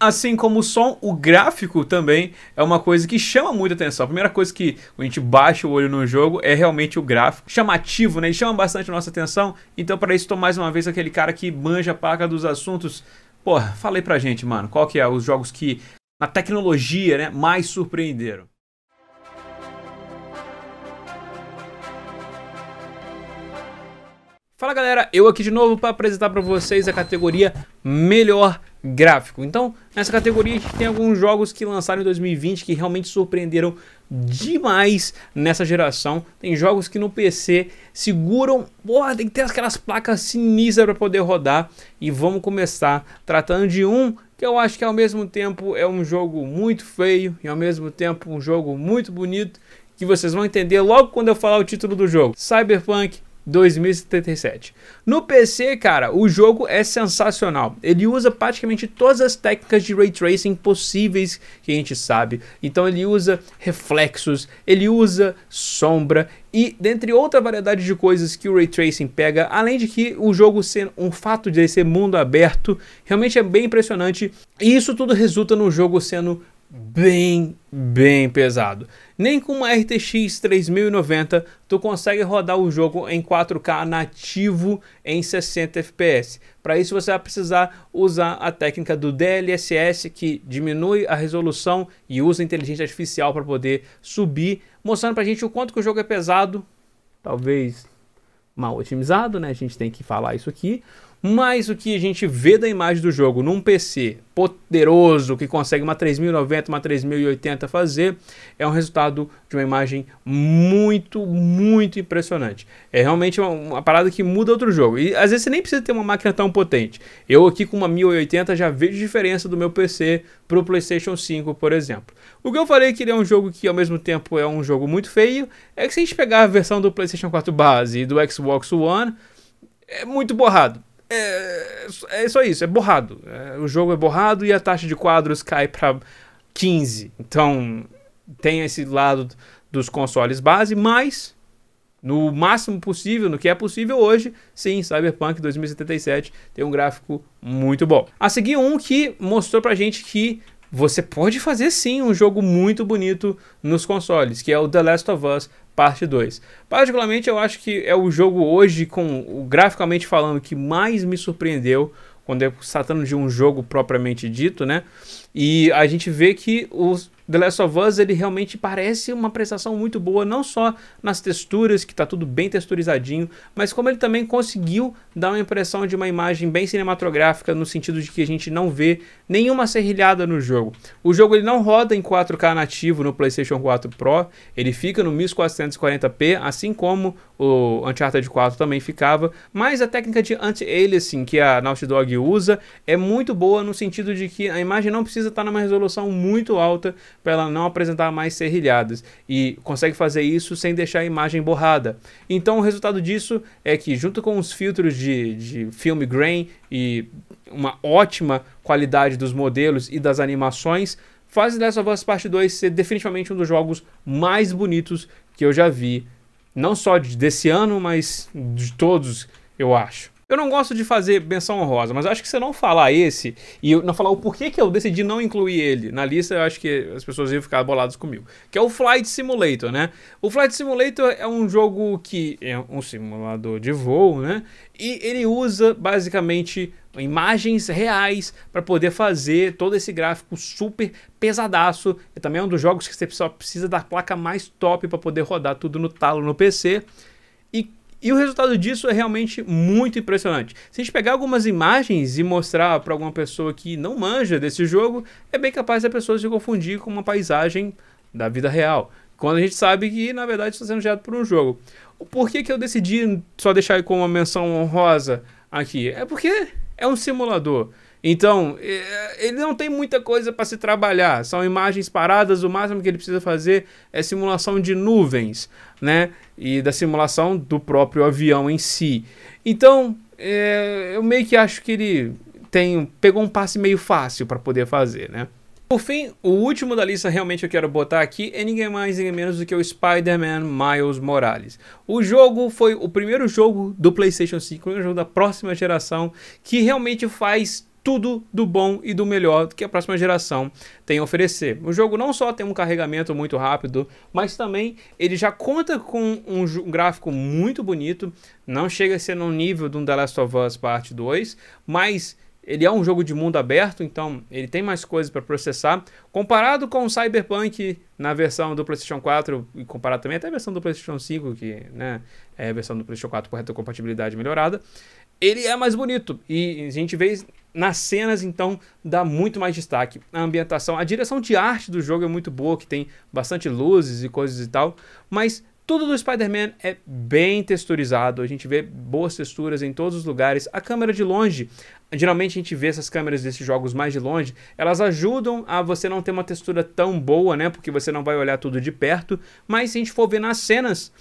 assim como o som, o gráfico também é uma coisa que chama muita atenção. A primeira coisa que a gente baixa o olho no jogo é realmente o gráfico. Chamativo, né? Ele chama bastante a nossa atenção. Então, para isso, tô mais uma vez aquele cara que manja a paca dos assuntos. Porra, falei pra gente, mano, qual que é os jogos que na tecnologia, né, mais surpreenderam. Fala galera, eu aqui de novo para apresentar para vocês a categoria Melhor Gráfico. Então, nessa categoria a gente tem alguns jogos que lançaram em 2020 que realmente surpreenderam demais nessa geração. Tem jogos que no PC seguram, porra, tem que ter aquelas placas sinistras para poder rodar. E vamos começar tratando de um que eu acho que ao mesmo tempo é um jogo muito feio e ao mesmo tempo um jogo muito bonito, que vocês vão entender logo quando eu falar o título do jogo. Cyberpunk 2077. No PC, cara, o jogo é sensacional. Ele usa praticamente todas as técnicas de ray tracing possíveis que a gente sabe. Então ele usa reflexos, ele usa sombra e dentre outra variedade de coisas que o ray tracing pega, além de que o jogo ser um fato de ser mundo aberto, realmente é bem impressionante. E isso tudo resulta no jogo sendo bem, bem pesado. Nem com uma RTX 3090 tu consegue rodar o jogo em 4K nativo em 60 FPS. Para isso você vai precisar usar a técnica do DLSS que diminui a resolução e usa inteligência artificial para poder subir, mostrando para a gente o quanto que o jogo é pesado, talvez mal otimizado, né? A gente tem que falar isso aqui. Mas o que a gente vê da imagem do jogo num PC poderoso que consegue uma 3090, uma 3080 fazer, é um resultado de uma imagem muito, muito impressionante. É realmente uma, uma, parada que muda outro jogo. E às vezes você nem precisa ter uma máquina tão potente. Eu aqui com uma 1080 já vejo diferença do meu PC para o PlayStation 5, por exemplo. O que eu falei que ele é um jogo que ao mesmo tempo é um jogo muito feio, é que se a gente pegar a versão do PlayStation 4 base e do Xbox One, é muito borrado é, é só isso, é borrado. É, o jogo é borrado e a taxa de quadros cai para 15. Então tem esse lado dos consoles base, mas no máximo possível, no que é possível hoje, sim, Cyberpunk 2077 tem um gráfico muito bom. A seguir um que mostrou pra gente que você pode fazer sim um jogo muito bonito nos consoles, que é o The Last of Us Parte 2. Particularmente, eu acho que é o jogo hoje, com graficamente falando, que mais me surpreendeu quando eu é tratando de um jogo propriamente dito, né? E a gente vê que o The Last of Us ele realmente parece uma prestação muito boa, não só nas texturas, que está tudo bem texturizadinho, mas como ele também conseguiu dar uma impressão de uma imagem bem cinematográfica, no sentido de que a gente não vê nenhuma serrilhada no jogo. O jogo ele não roda em 4K nativo no PlayStation 4 Pro, ele fica no 1440p, assim como o Uncharted 4 também ficava, mas a técnica de anti-aliasing que a Naughty Dog usa é muito boa no sentido de que a imagem não precisa precisa estar tá numa resolução muito alta para ela não apresentar mais serrilhadas e consegue fazer isso sem deixar a imagem borrada. Então o resultado disso é que junto com os filtros de, de filme grain e uma ótima qualidade dos modelos e das animações, faz dessa of Parte 2 ser definitivamente um dos jogos mais bonitos que eu já vi, não só desse ano, mas de todos, eu acho. Eu não gosto de fazer menção honrosa, mas acho que se eu não falar esse e não falar o porquê que eu decidi não incluir ele na lista, eu acho que as pessoas iam ficar boladas comigo. Que é o Flight Simulator, né? O Flight Simulator é um jogo que é um simulador de voo, né? E ele usa basicamente imagens reais para poder fazer todo esse gráfico super pesadaço. E também é um dos jogos que você só precisa da placa mais top para poder rodar tudo no talo no PC. E o resultado disso é realmente muito impressionante. Se a gente pegar algumas imagens e mostrar para alguma pessoa que não manja desse jogo, é bem capaz da pessoa se confundir com uma paisagem da vida real. Quando a gente sabe que, na verdade, está sendo gerado por um jogo. Por que, que eu decidi só deixar como uma menção honrosa aqui? É porque é um simulador. Então, é, ele não tem muita coisa para se trabalhar. São imagens paradas, o máximo que ele precisa fazer é simulação de nuvens, né? E da simulação do próprio avião em si. Então, é, eu meio que acho que ele tem, pegou um passe meio fácil para poder fazer, né? Por fim, o último da lista realmente eu quero botar aqui é ninguém mais ninguém menos do que o Spider-Man Miles Morales. O jogo foi o primeiro jogo do PlayStation 5, o primeiro jogo da próxima geração que realmente faz tudo do bom e do melhor que a próxima geração tem a oferecer. O jogo não só tem um carregamento muito rápido, mas também ele já conta com um gráfico muito bonito, não chega a ser no nível de um The Last of Us Parte 2, mas ele é um jogo de mundo aberto, então ele tem mais coisas para processar. Comparado com o Cyberpunk na versão do PlayStation 4, e comparado também até a versão do PlayStation 5, que né, é a versão do PlayStation 4 com retrocompatibilidade melhorada, ele é mais bonito. E a gente vê nas cenas, então, dá muito mais destaque. A ambientação, a direção de arte do jogo é muito boa, que tem bastante luzes e coisas e tal, mas tudo do Spider-Man é bem texturizado, a gente vê boas texturas em todos os lugares. A câmera de longe, geralmente a gente vê essas câmeras desses jogos mais de longe, elas ajudam a você não ter uma textura tão boa, né? Porque você não vai olhar tudo de perto, mas se a gente for ver nas cenas,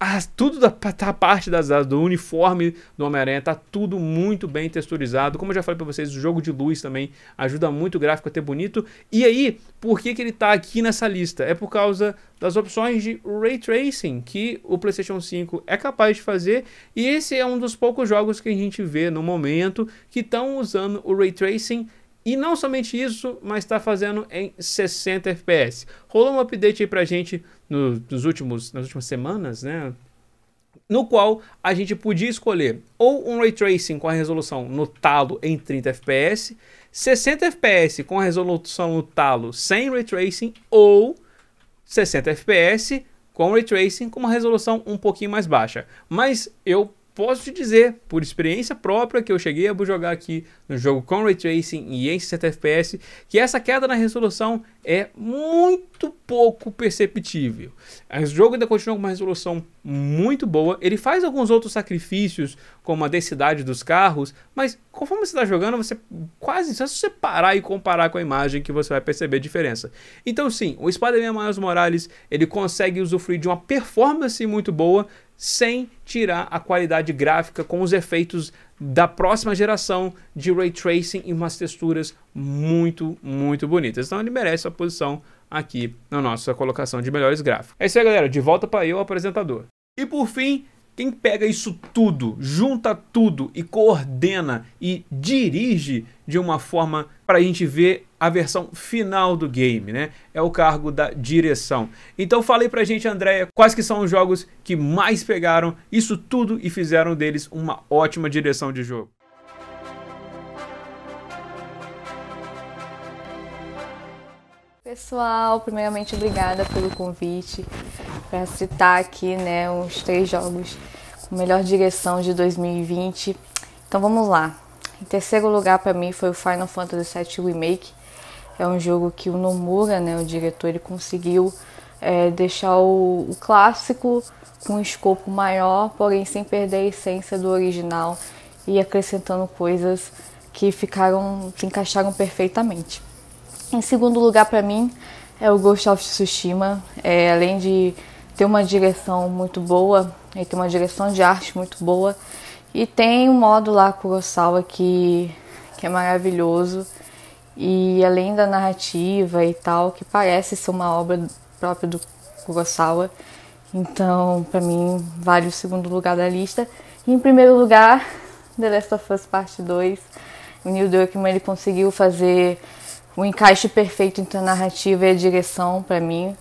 as, ah, tudo da, tá parte das do uniforme do Homem-Aranha, tá tudo muito bem texturizado. Como eu já falei para vocês, o jogo de luz também ajuda muito o gráfico a ter bonito. E aí, por que, que ele tá aqui nessa lista? É por causa das opções de Ray Tracing que o PlayStation 5 é capaz de fazer. E esse é um dos poucos jogos que a gente vê no momento que estão usando o Ray Tracing e não somente isso, mas está fazendo em 60 FPS. Rolou um update aí pra gente no, nos últimos, nas últimas semanas, né? no qual a gente podia escolher ou um ray tracing com a resolução no talo em 30 fps, 60 fps com a resolução no talo sem ray tracing ou 60 fps com ray tracing com uma resolução um pouquinho mais baixa. Mas eu posso te dizer, por experiência própria, que eu cheguei a jogar aqui no jogo com Ray Tracing e em 60 FPS, que essa queda na resolução é muito pouco perceptível. O jogo ainda continua com uma resolução muito boa. Ele faz alguns outros sacrifícios, como a densidade dos carros, mas conforme você está jogando, você quase, se você parar e comparar com a imagem, que você vai perceber a diferença. Então sim, o Spider-Man Miles Morales, ele consegue usufruir de uma performance muito boa, sem tirar a qualidade gráfica com os efeitos da próxima geração de ray tracing e umas texturas muito, muito bonitas. Então ele merece a posição aqui na nossa colocação de melhores gráficos. É isso aí, galera. De volta para eu, apresentador. E por fim, quem pega isso tudo, junta tudo e coordena e dirige de uma forma para a gente ver a versão final do game, né? É o cargo da direção. Então falei pra gente, Andréia, quais que são os jogos que mais pegaram isso tudo e fizeram deles uma ótima direção de jogo. Pessoal, primeiramente obrigada pelo convite para citar aqui, né, os três jogos com melhor direção de 2020. Então vamos lá. Em terceiro lugar para mim foi o Final Fantasy VII Remake. É um jogo que o Nomura, né, o diretor, ele conseguiu é, deixar o, o clássico com um escopo maior, porém sem perder a essência do original e acrescentando coisas que ficaram, se encaixaram perfeitamente. Em segundo lugar para mim é o Ghost of Tsushima. É, além de tem uma direção muito boa, ele né, tem uma direção de arte muito boa e tem um modo lá Kurosawa que, que é maravilhoso e além da narrativa e tal, que parece ser uma obra própria do Kurosawa, então para mim vale o segundo lugar da lista. E em primeiro lugar, <laughs> The Last of Us Parte 2, o Neil Druckmann ele conseguiu fazer o um encaixe perfeito entre a narrativa e a direção para mim,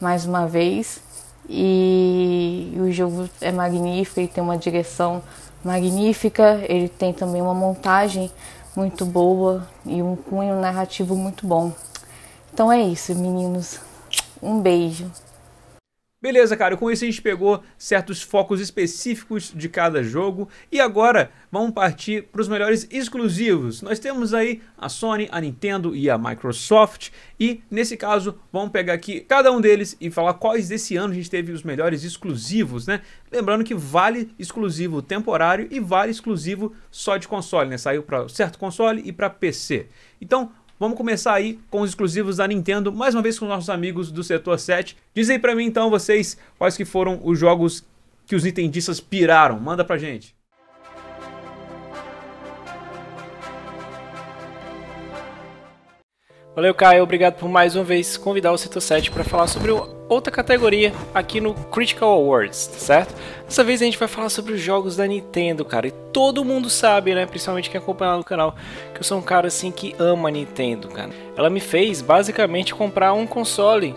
mais uma vez. E o jogo é magnífico, ele tem uma direção magnífica, ele tem também uma montagem muito boa e um cunho narrativo muito bom. Então é isso, meninos. Um beijo. Beleza, cara, com isso a gente pegou certos focos específicos de cada jogo e agora vamos partir para os melhores exclusivos. Nós temos aí a Sony, a Nintendo e a Microsoft e nesse caso vamos pegar aqui cada um deles e falar quais desse ano a gente teve os melhores exclusivos, né? Lembrando que vale exclusivo temporário e vale exclusivo só de console, né? Saiu para certo console e para PC. Então Vamos começar aí com os exclusivos da Nintendo, mais uma vez com nossos amigos do setor 7. Diz aí para mim então vocês quais que foram os jogos que os nintendistas piraram. Manda pra gente. Valeu, Caio. Obrigado por mais uma vez convidar o Setor 7 para falar sobre outra categoria aqui no Critical Awards, tá certo? Dessa vez a gente vai falar sobre os jogos da Nintendo, cara. E todo mundo sabe, né? Principalmente quem acompanha lá no canal, que eu sou um cara assim que ama a Nintendo, cara. Ela me fez basicamente comprar um console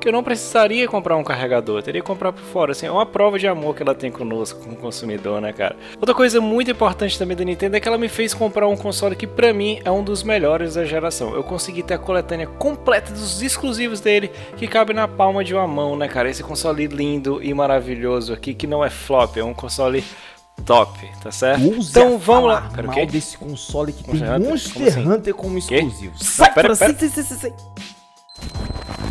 que eu não precisaria comprar um carregador, eu teria que comprar por fora. Assim, é uma prova de amor que ela tem conosco, como consumidor, né, cara? Outra coisa muito importante também da Nintendo é que ela me fez comprar um console que, para mim, é um dos melhores da geração. Eu consegui ter a coletânea completa dos exclusivos dele, que cabe na palma de uma mão, né, cara? Esse console lindo e maravilhoso aqui, que não é flop, é um console top, tá certo? Usa então vamos lá. Pera, mal desse console que Monster tem assim? Hunter? Ah, tá. Monster como assim? Hunter como exclusivo. Sai, pera, pera.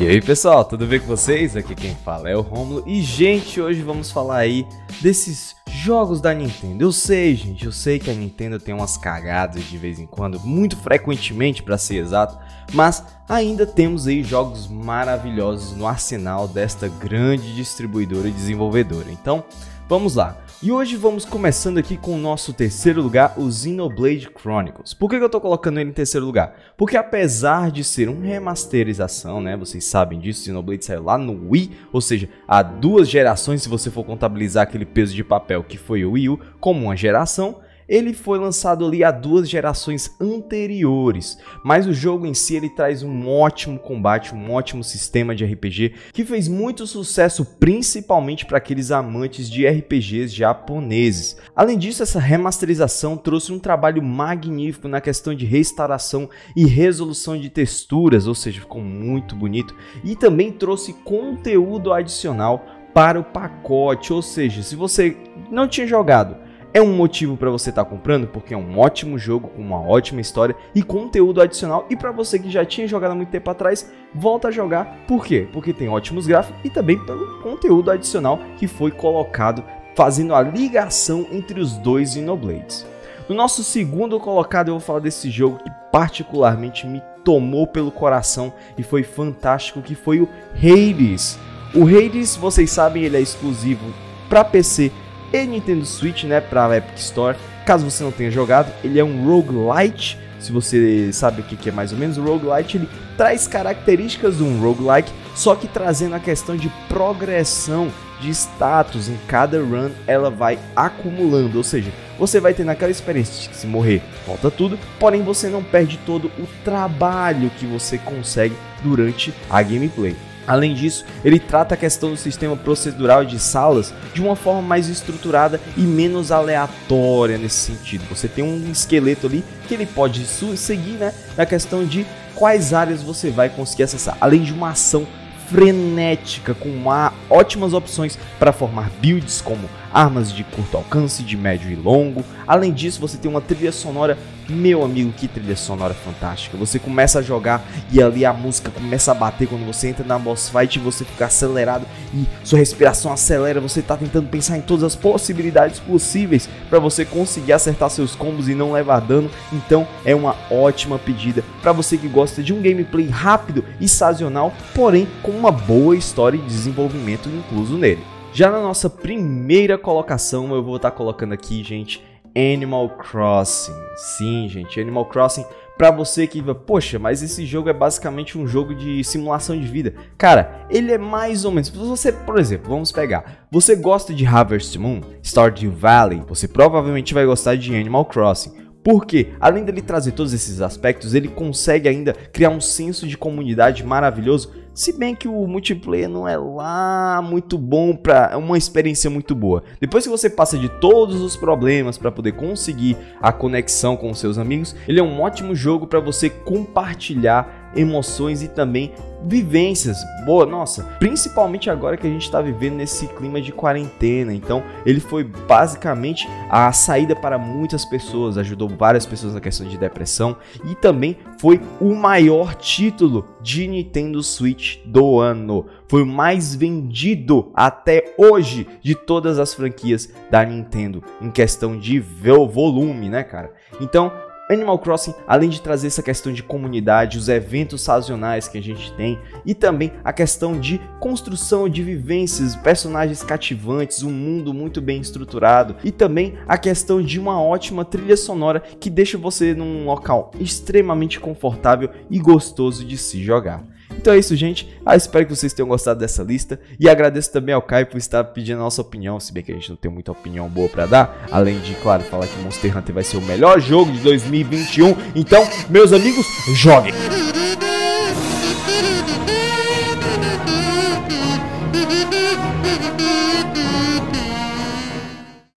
E aí pessoal, tudo bem com vocês? Aqui quem fala é o Romulo e gente, hoje vamos falar aí desses jogos da Nintendo. Eu sei, gente, eu sei que a Nintendo tem umas cagadas de vez em quando, muito frequentemente para ser exato, mas ainda temos aí jogos maravilhosos no arsenal desta grande distribuidora e desenvolvedora. Então, vamos lá. E hoje vamos começando aqui com o nosso terceiro lugar, o Xenoblade Chronicles. Por que eu estou colocando ele em terceiro lugar? Porque apesar de ser uma remasterização, né, vocês sabem disso, Xenoblade saiu lá no Wii, ou seja, há duas gerações se você for contabilizar aquele peso de papel que foi o Wii U como uma geração, ele foi lançado ali há duas gerações anteriores, mas o jogo em si ele traz um ótimo combate, um ótimo sistema de RPG que fez muito sucesso principalmente para aqueles amantes de RPGs japoneses. Além disso, essa remasterização trouxe um trabalho magnífico na questão de restauração e resolução de texturas, ou seja, ficou muito bonito e também trouxe conteúdo adicional para o pacote, ou seja, se você não tinha jogado é um motivo para você estar tá comprando porque é um ótimo jogo com uma ótima história e conteúdo adicional. E para você que já tinha jogado há muito tempo atrás, volta a jogar. Por quê? Porque tem ótimos gráficos e também pelo conteúdo adicional que foi colocado, fazendo a ligação entre os dois Xenoblades. No nosso segundo colocado, eu vou falar desse jogo que particularmente me tomou pelo coração e foi fantástico, que foi o Hades. O Hades, vocês sabem, ele é exclusivo para PC e Nintendo Switch, né, para Epic Store. Caso você não tenha jogado, ele é um roguelite. Se você sabe o que é mais ou menos o roguelite, ele traz características de um roguelike, só que trazendo a questão de progressão de status em cada run, ela vai acumulando, ou seja, você vai tendo aquela experiência de que se morrer, volta tudo, porém você não perde todo o trabalho que você consegue durante a gameplay. Além disso, ele trata a questão do sistema procedural de salas de uma forma mais estruturada e menos aleatória nesse sentido. Você tem um esqueleto ali que ele pode seguir né, na questão de quais áreas você vai conseguir acessar, além de uma ação frenética com uma, ótimas opções para formar builds como armas de curto alcance, de médio e longo. Além disso, você tem uma trilha sonora meu amigo, que trilha sonora fantástica. Você começa a jogar e ali a música começa a bater quando você entra na boss fight você fica acelerado e sua respiração acelera, você tá tentando pensar em todas as possibilidades possíveis para você conseguir acertar seus combos e não levar dano. Então, é uma ótima pedida para você que gosta de um gameplay rápido e sazonal, porém com uma boa história e desenvolvimento incluso nele. Já na nossa primeira colocação, eu vou estar tá colocando aqui, gente, Animal Crossing. Sim, gente, Animal Crossing. Pra você que, poxa, mas esse jogo é basicamente um jogo de simulação de vida. Cara, ele é mais ou menos. Você, por exemplo, vamos pegar. Você gosta de Harvest Moon, Stardew Valley? Você provavelmente vai gostar de Animal Crossing. Porque, além dele trazer todos esses aspectos, ele consegue ainda criar um senso de comunidade maravilhoso se bem que o multiplayer não é lá muito bom para é uma experiência muito boa. Depois que você passa de todos os problemas para poder conseguir a conexão com seus amigos, ele é um ótimo jogo para você compartilhar emoções e também vivências. Boa, nossa, principalmente agora que a gente está vivendo nesse clima de quarentena. Então, ele foi basicamente a saída para muitas pessoas, ajudou várias pessoas na questão de depressão e também foi o maior título de Nintendo Switch do ano. Foi o mais vendido até hoje de todas as franquias da Nintendo em questão de volume, né, cara? Então, Animal Crossing, além de trazer essa questão de comunidade, os eventos sazonais que a gente tem e também a questão de construção de vivências, personagens cativantes, um mundo muito bem estruturado e também a questão de uma ótima trilha sonora que deixa você num local extremamente confortável e gostoso de se jogar. Então é isso, gente. Ah, espero que vocês tenham gostado dessa lista. E agradeço também ao Caio por estar pedindo a nossa opinião, se bem que a gente não tem muita opinião boa para dar. Além de, claro, falar que Monster Hunter vai ser o melhor jogo de 2021. Então, meus amigos, joguem!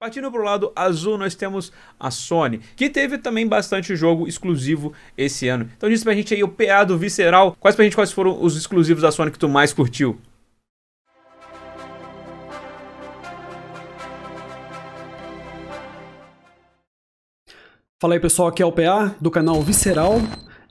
Partindo para o lado azul, nós temos a Sony, que teve também bastante jogo exclusivo esse ano. Então diz pra gente aí o PA do Visceral. Quais pra gente quais foram os exclusivos da Sony que tu mais curtiu? Fala aí pessoal, aqui é o PA do canal Visceral.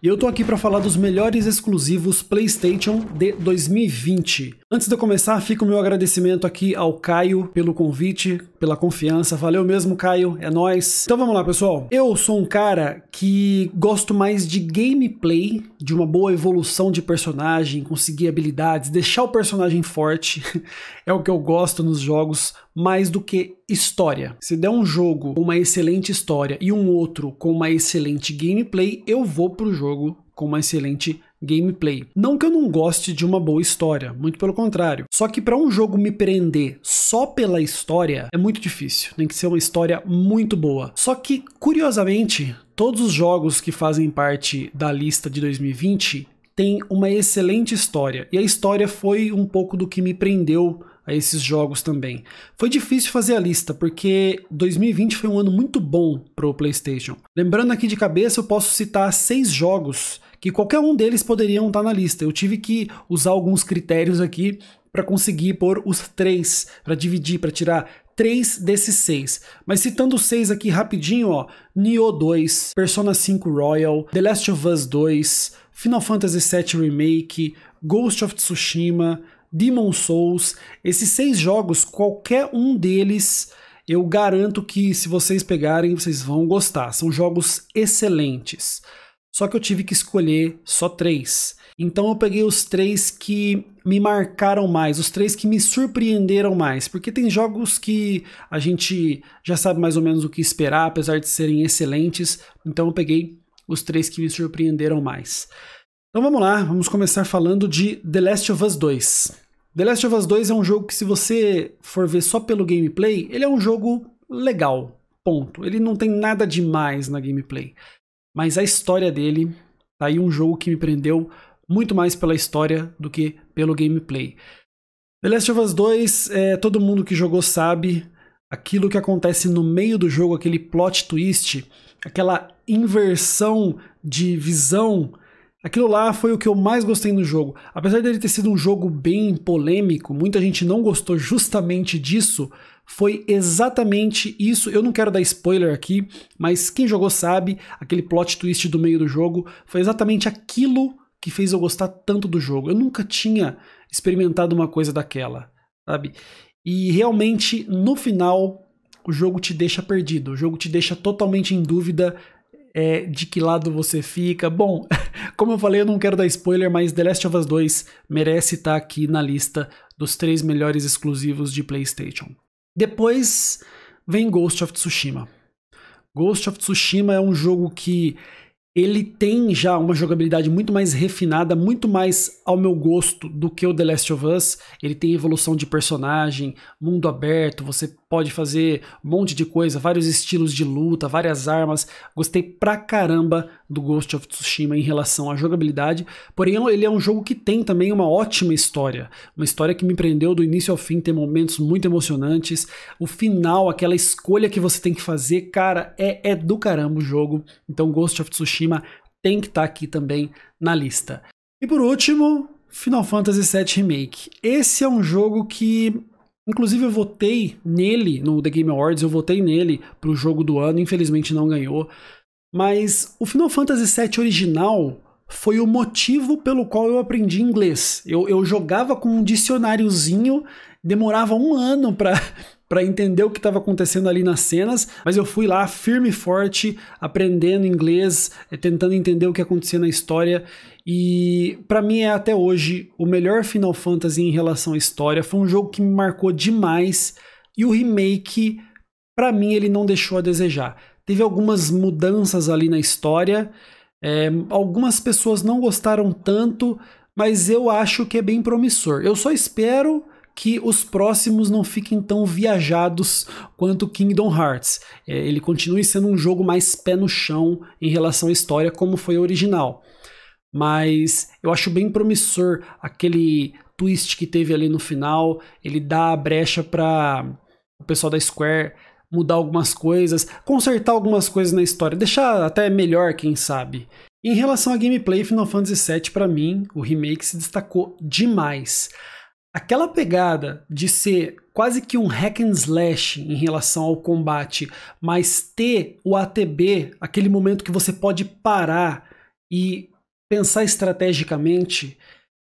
E eu tô aqui para falar dos melhores exclusivos PlayStation de 2020. Antes de eu começar, fica o meu agradecimento aqui ao Caio pelo convite, pela confiança. Valeu mesmo, Caio, é nós. Então vamos lá, pessoal. Eu sou um cara que gosto mais de gameplay, de uma boa evolução de personagem, conseguir habilidades, deixar o personagem forte. <laughs> é o que eu gosto nos jogos, mais do que história. Se der um jogo com uma excelente história e um outro com uma excelente gameplay, eu vou pro jogo com uma excelente gameplay. Não que eu não goste de uma boa história, muito pelo contrário. Só que para um jogo me prender só pela história é muito difícil, tem que ser uma história muito boa. Só que, curiosamente, todos os jogos que fazem parte da lista de 2020 têm uma excelente história, e a história foi um pouco do que me prendeu a esses jogos também. Foi difícil fazer a lista, porque 2020 foi um ano muito bom para o PlayStation. Lembrando aqui de cabeça, eu posso citar seis jogos que qualquer um deles poderiam estar tá na lista. Eu tive que usar alguns critérios aqui para conseguir pôr os três, para dividir, para tirar três desses seis. Mas citando seis aqui rapidinho, ó, Nioh 2, Persona 5 Royal, The Last of Us 2, Final Fantasy VII Remake, Ghost of Tsushima, Demon Souls, esses seis jogos, qualquer um deles eu garanto que se vocês pegarem, vocês vão gostar. São jogos excelentes. Só que eu tive que escolher só três. Então eu peguei os três que me marcaram mais, os três que me surpreenderam mais, porque tem jogos que a gente já sabe mais ou menos o que esperar, apesar de serem excelentes. Então eu peguei os três que me surpreenderam mais. Então vamos lá, vamos começar falando de The Last of Us 2. The Last of Us 2 é um jogo que se você for ver só pelo gameplay, ele é um jogo legal, ponto. Ele não tem nada demais na gameplay. Mas a história dele, tá aí um jogo que me prendeu muito mais pela história do que pelo gameplay. The Last of Us 2, é, todo mundo que jogou sabe, aquilo que acontece no meio do jogo, aquele plot twist, aquela inversão de visão, aquilo lá foi o que eu mais gostei no jogo. Apesar dele ter sido um jogo bem polêmico, muita gente não gostou justamente disso, foi exatamente isso. Eu não quero dar spoiler aqui, mas quem jogou sabe, aquele plot twist do meio do jogo foi exatamente aquilo que fez eu gostar tanto do jogo. Eu nunca tinha experimentado uma coisa daquela, sabe? E realmente, no final, o jogo te deixa perdido, o jogo te deixa totalmente em dúvida é, de que lado você fica. Bom, <laughs> como eu falei, eu não quero dar spoiler, mas The Last of Us 2 merece estar aqui na lista dos três melhores exclusivos de PlayStation. Depois vem Ghost of Tsushima. Ghost of Tsushima é um jogo que ele tem já uma jogabilidade muito mais refinada, muito mais ao meu gosto do que o The Last of Us. Ele tem evolução de personagem, mundo aberto, você pode fazer um monte de coisa, vários estilos de luta, várias armas. Gostei pra caramba do Ghost of Tsushima em relação à jogabilidade, porém ele é um jogo que tem também uma ótima história, uma história que me prendeu do início ao fim, tem momentos muito emocionantes. O final, aquela escolha que você tem que fazer, cara, é, é do caramba o jogo. Então Ghost of Tsushima tem que estar tá aqui também na lista. E por último, Final Fantasy VII Remake. Esse é um jogo que Inclusive, eu votei nele, no The Game Awards, eu votei nele pro jogo do ano, infelizmente não ganhou. Mas o Final Fantasy VII original foi o motivo pelo qual eu aprendi inglês. Eu, eu jogava com um dicionáriozinho, demorava um ano para para entender o que estava acontecendo ali nas cenas, mas eu fui lá firme e forte, aprendendo inglês, eh, tentando entender o que acontecia na história. E para mim é até hoje o melhor Final Fantasy em relação à história. Foi um jogo que me marcou demais e o remake, para mim, ele não deixou a desejar. Teve algumas mudanças ali na história. É, algumas pessoas não gostaram tanto, mas eu acho que é bem promissor. Eu só espero que os próximos não fiquem tão viajados quanto Kingdom Hearts. É, ele continue sendo um jogo mais pé no chão em relação à história, como foi o original. Mas eu acho bem promissor aquele twist que teve ali no final. Ele dá a brecha para o pessoal da Square mudar algumas coisas, consertar algumas coisas na história, deixar até melhor, quem sabe. Em relação à gameplay, Final Fantasy VII, para mim, o remake se destacou demais. Aquela pegada de ser quase que um hack and slash em relação ao combate, mas ter o ATB, aquele momento que você pode parar e pensar estrategicamente,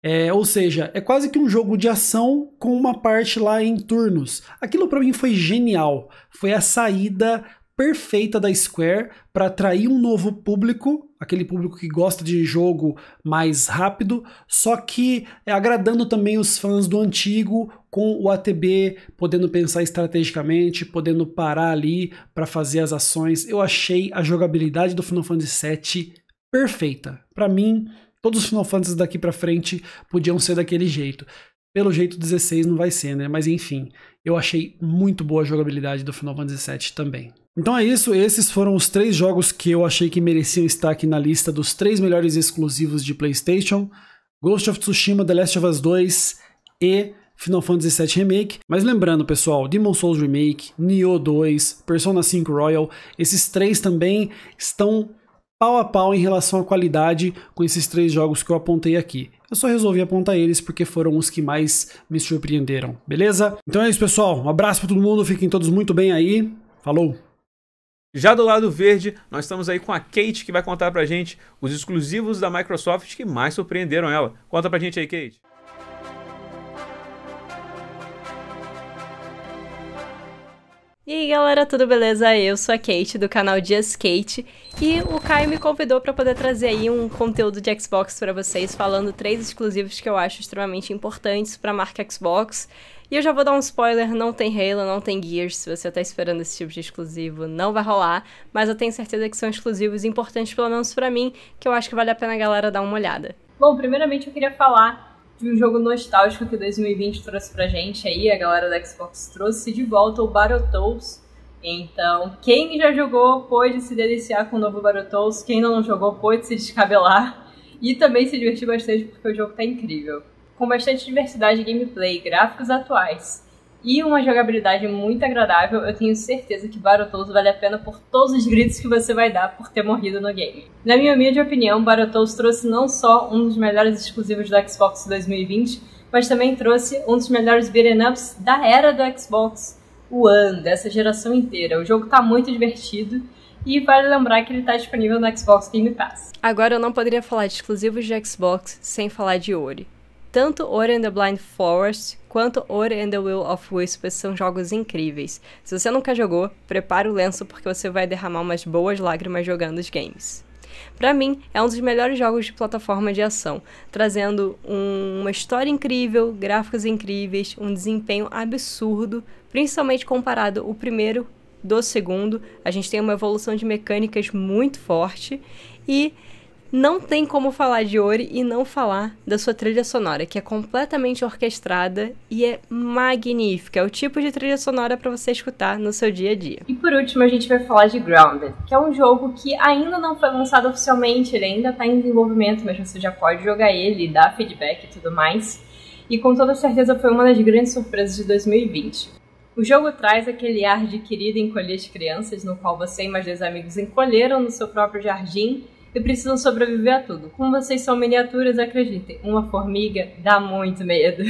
é, ou seja, é quase que um jogo de ação com uma parte lá em turnos. Aquilo para mim foi genial. Foi a saída perfeita da Square para atrair um novo público aquele público que gosta de jogo mais rápido, só que é agradando também os fãs do antigo com o ATB, podendo pensar estrategicamente, podendo parar ali para fazer as ações. Eu achei a jogabilidade do Final Fantasy VII perfeita. Para mim, todos os Final Fantasy daqui para frente podiam ser daquele jeito. Pelo jeito 16 não vai ser, né? Mas enfim, eu achei muito boa a jogabilidade do Final Fantasy VII também. Então é isso, esses foram os três jogos que eu achei que mereciam estar aqui na lista dos três melhores exclusivos de PlayStation: Ghost of Tsushima, The Last of Us 2 e Final Fantasy VII Remake. Mas lembrando, pessoal, Demon Souls Remake, Nioh 2, Persona 5 Royal, esses três também estão pau a pau em relação à qualidade com esses três jogos que eu apontei aqui. Eu só resolvi apontar eles porque foram os que mais me surpreenderam, beleza? Então é isso, pessoal. Um abraço para todo mundo, fiquem todos muito bem aí. Falou! Já do lado verde, nós estamos aí com a Kate, que vai contar pra gente os exclusivos da Microsoft que mais surpreenderam ela. Conta pra gente aí, Kate. E aí galera, tudo beleza? Eu sou a Kate do canal Dias Kate e o Caio me convidou para poder trazer aí um conteúdo de Xbox para vocês falando três exclusivos que eu acho extremamente importantes para a marca Xbox e eu já vou dar um spoiler: não tem Halo, não tem Gears. Se você tá esperando esse tipo de exclusivo, não vai rolar. Mas eu tenho certeza que são exclusivos importantes, pelo menos para mim, que eu acho que vale a pena a galera dar uma olhada. Bom, primeiramente eu queria falar de um jogo nostálgico que 2020 trouxe pra gente aí, a galera da Xbox trouxe de volta o Battletoads. Então, quem já jogou pode se deliciar com o novo Battletoads, quem não jogou pode se descabelar e também se divertir bastante porque o jogo tá incrível com bastante diversidade de gameplay, gráficos atuais e uma jogabilidade muito agradável, eu tenho certeza que Barotous vale a pena por todos os gritos que você vai dar por ter morrido no game. Na minha humilde opinião, Barotous trouxe não só um dos melhores exclusivos do Xbox 2020, mas também trouxe um dos melhores beat'em ups da era do Xbox One, dessa geração inteira. O jogo tá muito divertido, e vale lembrar que ele está disponível no Xbox Game Pass. Agora eu não poderia falar de exclusivos de Xbox sem falar de Ori. Tanto Ori and the Blind Forest quanto Ori and the Will of Wisps são jogos incríveis. Se você nunca jogou, prepare o lenço porque você vai derramar umas boas lágrimas jogando os games. Para mim, é um dos melhores jogos de plataforma de ação, trazendo um, uma história incrível, gráficos incríveis, um desempenho absurdo, principalmente comparado o primeiro do segundo. A gente tem uma evolução de mecânicas muito forte e não tem como falar de Ori e não falar da sua trilha sonora, que é completamente orquestrada e é magnífica. É o tipo de trilha sonora para você escutar no seu dia a dia. E por último, a gente vai falar de Grounded, que é um jogo que ainda não foi lançado oficialmente, ele ainda está em desenvolvimento, mas você já pode jogar ele, dar feedback e tudo mais. E com toda certeza foi uma das grandes surpresas de 2020. O jogo traz aquele ar de querida encolher as crianças, no qual você e mais dois amigos encolheram no seu próprio jardim e precisam sobreviver a tudo. Como vocês são miniaturas, acreditem, uma formiga dá muito medo.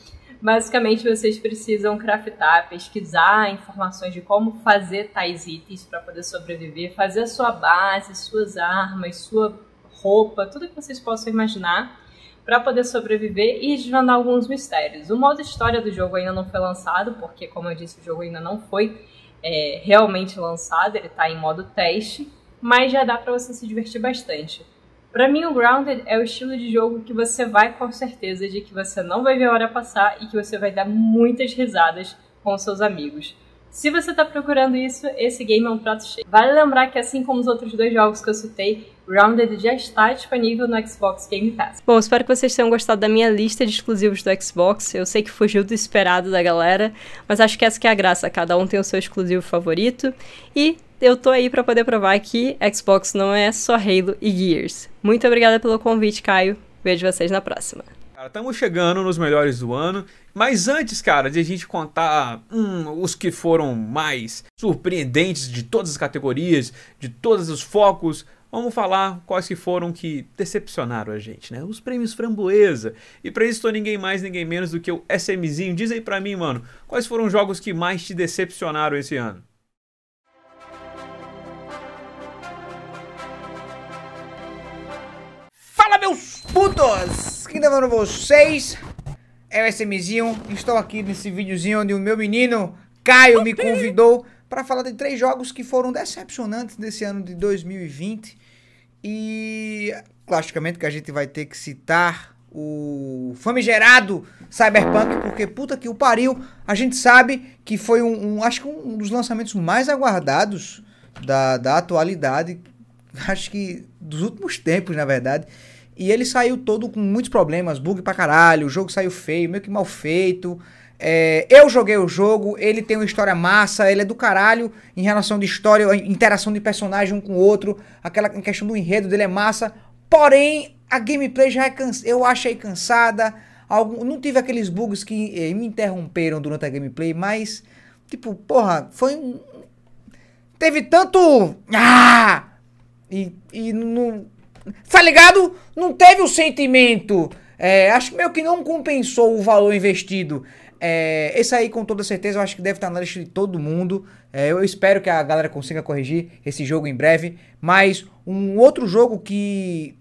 <laughs> Basicamente, vocês precisam craftar, pesquisar informações de como fazer tais itens para poder sobreviver, fazer a sua base, suas armas, sua roupa, tudo que vocês possam imaginar para poder sobreviver e desvendar alguns mistérios. O modo história do jogo ainda não foi lançado, porque, como eu disse, o jogo ainda não foi é, realmente lançado, ele está em modo teste mas já dá para você se divertir bastante. Para mim, o Grounded é o estilo de jogo que você vai com certeza de que você não vai ver a hora passar e que você vai dar muitas risadas com seus amigos. Se você está procurando isso, esse game é um prato cheio. Vale lembrar que, assim como os outros dois jogos que eu citei, Grounded já está disponível no Xbox Game Pass. Bom, espero que vocês tenham gostado da minha lista de exclusivos do Xbox. Eu sei que fugiu do esperado da galera, mas acho que essa que é a graça. Cada um tem o seu exclusivo favorito. E eu tô aí para poder provar que Xbox não é só Halo e Gears. Muito obrigada pelo convite, Caio. Vejo vocês na próxima. Cara, estamos chegando nos melhores do ano. Mas antes, cara, de a gente contar hum, os que foram mais surpreendentes de todas as categorias, de todos os focos, vamos falar quais que foram que decepcionaram a gente, né? Os prêmios Framboesa. E para isso estou ninguém mais, ninguém menos do que o SMzinho. Diz aí pra mim, mano, quais foram os jogos que mais te decepcionaram esse ano? Fala meus putos! Quem tá falando vocês é o SMzinho. Estou aqui nesse videozinho onde o meu menino Caio me convidou para falar de três jogos que foram decepcionantes desse ano de 2020. E classicamente que a gente vai ter que citar o famigerado Cyberpunk, porque puta que o pariu, a gente sabe que foi um, um acho que um dos lançamentos mais aguardados da, da atualidade, acho que dos últimos tempos, na verdade. E ele saiu todo com muitos problemas, bug pra caralho, o jogo saiu feio, meio que mal feito. É, eu joguei o jogo, ele tem uma história massa, ele é do caralho em relação de história, interação de personagem um com o outro, aquela questão do enredo dele é massa. Porém, a gameplay já é cansa, eu achei cansada. Algum, não tive aqueles bugs que eh, me interromperam durante a gameplay, mas tipo, porra, foi um teve tanto ah! e, e não Tá ligado? Não teve o sentimento. É, acho que meio que não compensou o valor investido. É, esse aí, com toda certeza, eu acho que deve estar na lista de todo mundo. É, eu espero que a galera consiga corrigir esse jogo em breve. Mas um outro jogo que,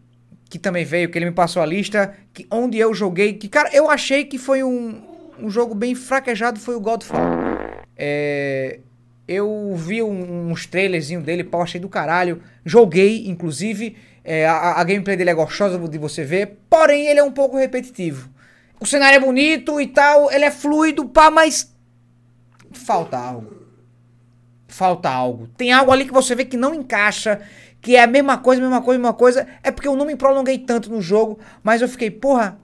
que também veio, que ele me passou a lista, que, onde eu joguei, que, cara, eu achei que foi um, um jogo bem fraquejado, foi o Godfall. É, eu vi uns trailerzinhos dele, pau, achei do caralho. Joguei, inclusive. É, a, a, gameplay dele é gostosa de você ver. Porém, ele é um pouco repetitivo. O cenário é bonito e tal, ele é fluido, pá, mas. Falta algo. Falta algo. Tem algo ali que você vê que não encaixa, que é a mesma coisa, mesma coisa, mesma coisa. É porque eu não me prolonguei tanto no jogo, mas eu fiquei, porra,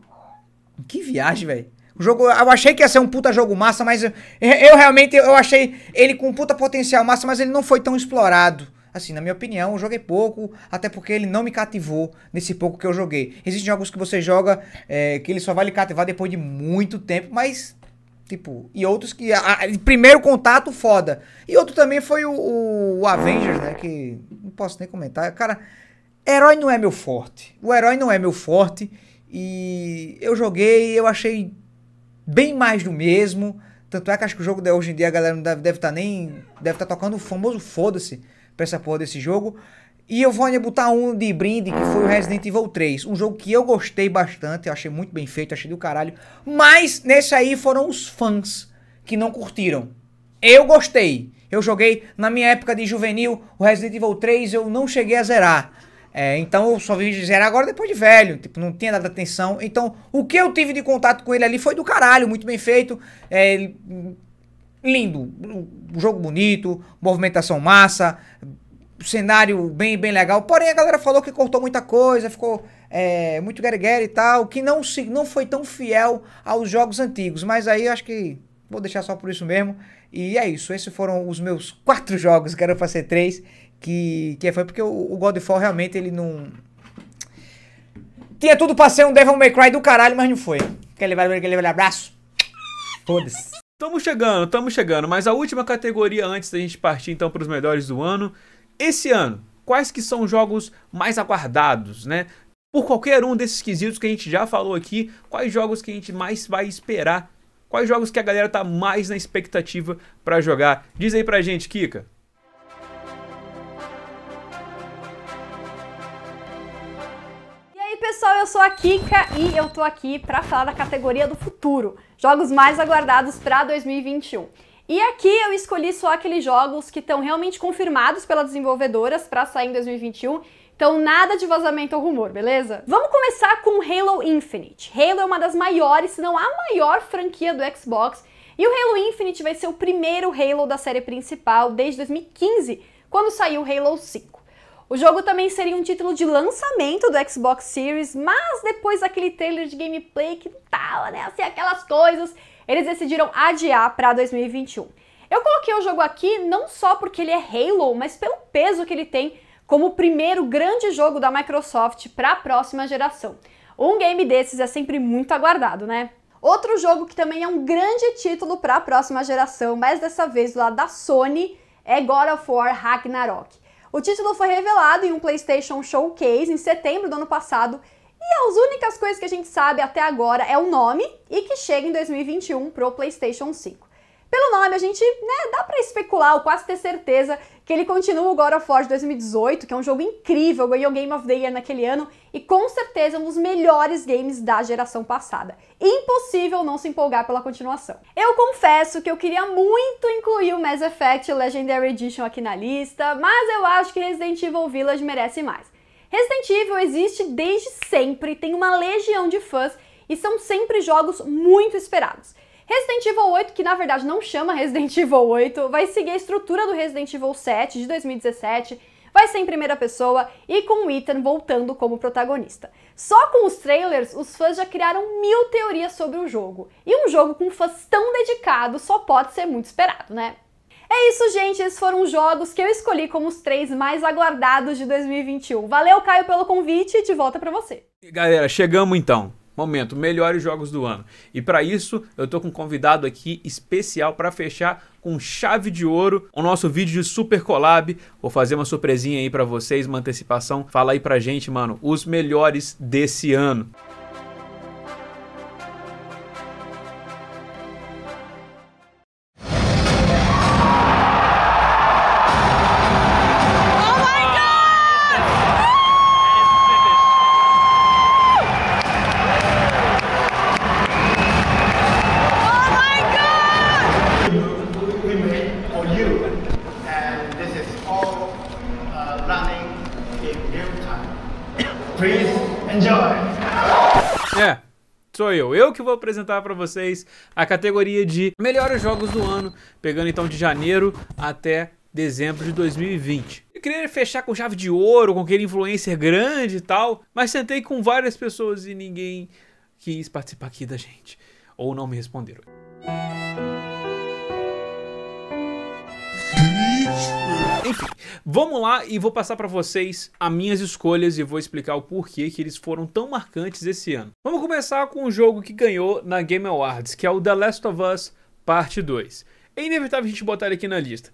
que viagem, velho. O jogo, eu achei que ia ser um puta jogo massa, mas eu, eu realmente eu achei ele com um puta potencial massa, mas ele não foi tão explorado. Assim, na minha opinião, eu joguei pouco, até porque ele não me cativou nesse pouco que eu joguei. Existem jogos que você joga é, que ele só vai lhe cativar depois de muito tempo, mas Tipo, e outros que. A, a, primeiro contato, foda. E outro também foi o, o, o, Avengers, né? Que não posso nem comentar. Cara, herói não é meu forte. O herói não é meu forte. E eu joguei, eu achei bem mais do mesmo. Tanto é que acho que o jogo de hoje em dia a galera não deve estar tá nem. Deve estar tá tocando o famoso foda-se pra essa porra desse jogo. E eu vou ainda botar um de brinde, que foi o Resident Evil 3. Um jogo que eu gostei bastante, eu achei muito bem feito, achei do caralho. Mas nesse aí foram os fãs que não curtiram. Eu gostei. Eu joguei na minha época de juvenil, o Resident Evil 3 eu não cheguei a zerar. É, então eu só vim zerar agora depois de velho, tipo, não tinha dado atenção. Então, o que eu tive de contato com ele ali foi do caralho, muito bem feito. É, lindo, jogo bonito, movimentação massa, cenário bem, bem legal. Porém, a galera falou que cortou muita coisa, ficou é, muito guerreiro e tal, que não, se, não foi tão fiel aos jogos antigos. Mas aí eu acho que vou deixar só por isso mesmo. E é isso, esses foram os meus quatro jogos, Quero fazer três que, que é foi porque o, o Godfall realmente ele não. Tinha tudo pra ser um Devil May Cry do caralho, mas não foi. Quer levar aquele abraço? Todos. Tamo chegando, tamo chegando, mas a última categoria antes da gente partir então para os melhores do ano. Esse ano, quais que são os jogos mais aguardados, né? Por qualquer um desses quesitos que a gente já falou aqui, quais jogos que a gente mais vai esperar? Quais jogos que a galera tá mais na expectativa para jogar? Diz aí pra gente, Kika. pessoal, eu sou a Kika e eu tô aqui para falar da categoria do futuro, jogos mais aguardados para 2021. E aqui eu escolhi só aqueles jogos que estão realmente confirmados pelas desenvolvedoras para sair em 2021 então, nada de vazamento ou rumor, beleza? Vamos começar com Halo Infinite. Halo é uma das maiores, se não a maior franquia do Xbox, e o Halo Infinite vai ser o primeiro Halo da série principal desde 2015, quando saiu o Halo 5. O jogo também seria um título de lançamento do Xbox Series, mas depois daquele trailer de gameplay que tava, né, assim, aquelas coisas, eles decidiram adiar para 2021. Eu coloquei o jogo aqui não só porque ele é Halo, mas pelo peso que ele tem como o primeiro grande jogo da Microsoft para a próxima geração. Um game desses é sempre muito aguardado, né? Outro jogo que também é um grande título para a próxima geração, mas dessa vez lá da Sony, é God of War Ragnarok. O título foi revelado em um PlayStation Showcase em setembro do ano passado e as únicas coisas que a gente sabe até agora é o nome e que chega em 2021 pro PlayStation 5. Pelo nome, a gente né, dá para especular ou quase ter certeza que ele continua o God of War de 2018, que é um jogo incrível, ganhou Game of the Year naquele ano e com certeza um dos melhores games da geração passada. Impossível não se empolgar pela continuação. Eu confesso que eu queria muito incluir o Mass Effect Legendary Edition aqui na lista, mas eu acho que Resident Evil Village merece mais. Resident Evil existe desde sempre, tem uma legião de fãs e são sempre jogos muito esperados. Resident Evil 8, que na verdade não chama Resident <laughs> Evil 8, vai seguir a estrutura do Resident Evil 7 de 2017, vai ser em primeira pessoa e com o Ethan voltando como protagonista. Só com os trailers, os fãs já criaram mil teorias sobre o jogo. E um jogo com fãs tão dedicados só pode ser muito esperado, né? É isso, gente. Esses foram os jogos que eu escolhi como os três mais aguardados de 2021. Valeu, Caio, pelo convite e de volta para você. Galera, chegamos então momento, melhores jogos do ano. E para isso, eu tô com um convidado aqui especial para fechar com chave de ouro o nosso vídeo de super collab. Vou fazer uma surpresinha aí para vocês, uma antecipação. Fala aí pra gente, mano, os melhores desse ano. sou eu. Eu que vou apresentar para vocês a categoria de melhores jogos do ano, pegando então de janeiro até dezembro de 2020. Eu queria fechar com chave de ouro, com aquele influencer grande e tal, mas sentei com várias pessoas e ninguém quis participar aqui da gente. Ou não me responderam. Enfim, vamos lá e vou passar para vocês as minhas escolhas e vou explicar o porquê que eles foram tão marcantes esse ano. Vamos começar com um jogo que ganhou na Game Awards, que é o The Last of Us Parte 2. É inevitável a gente botar ele aqui na lista.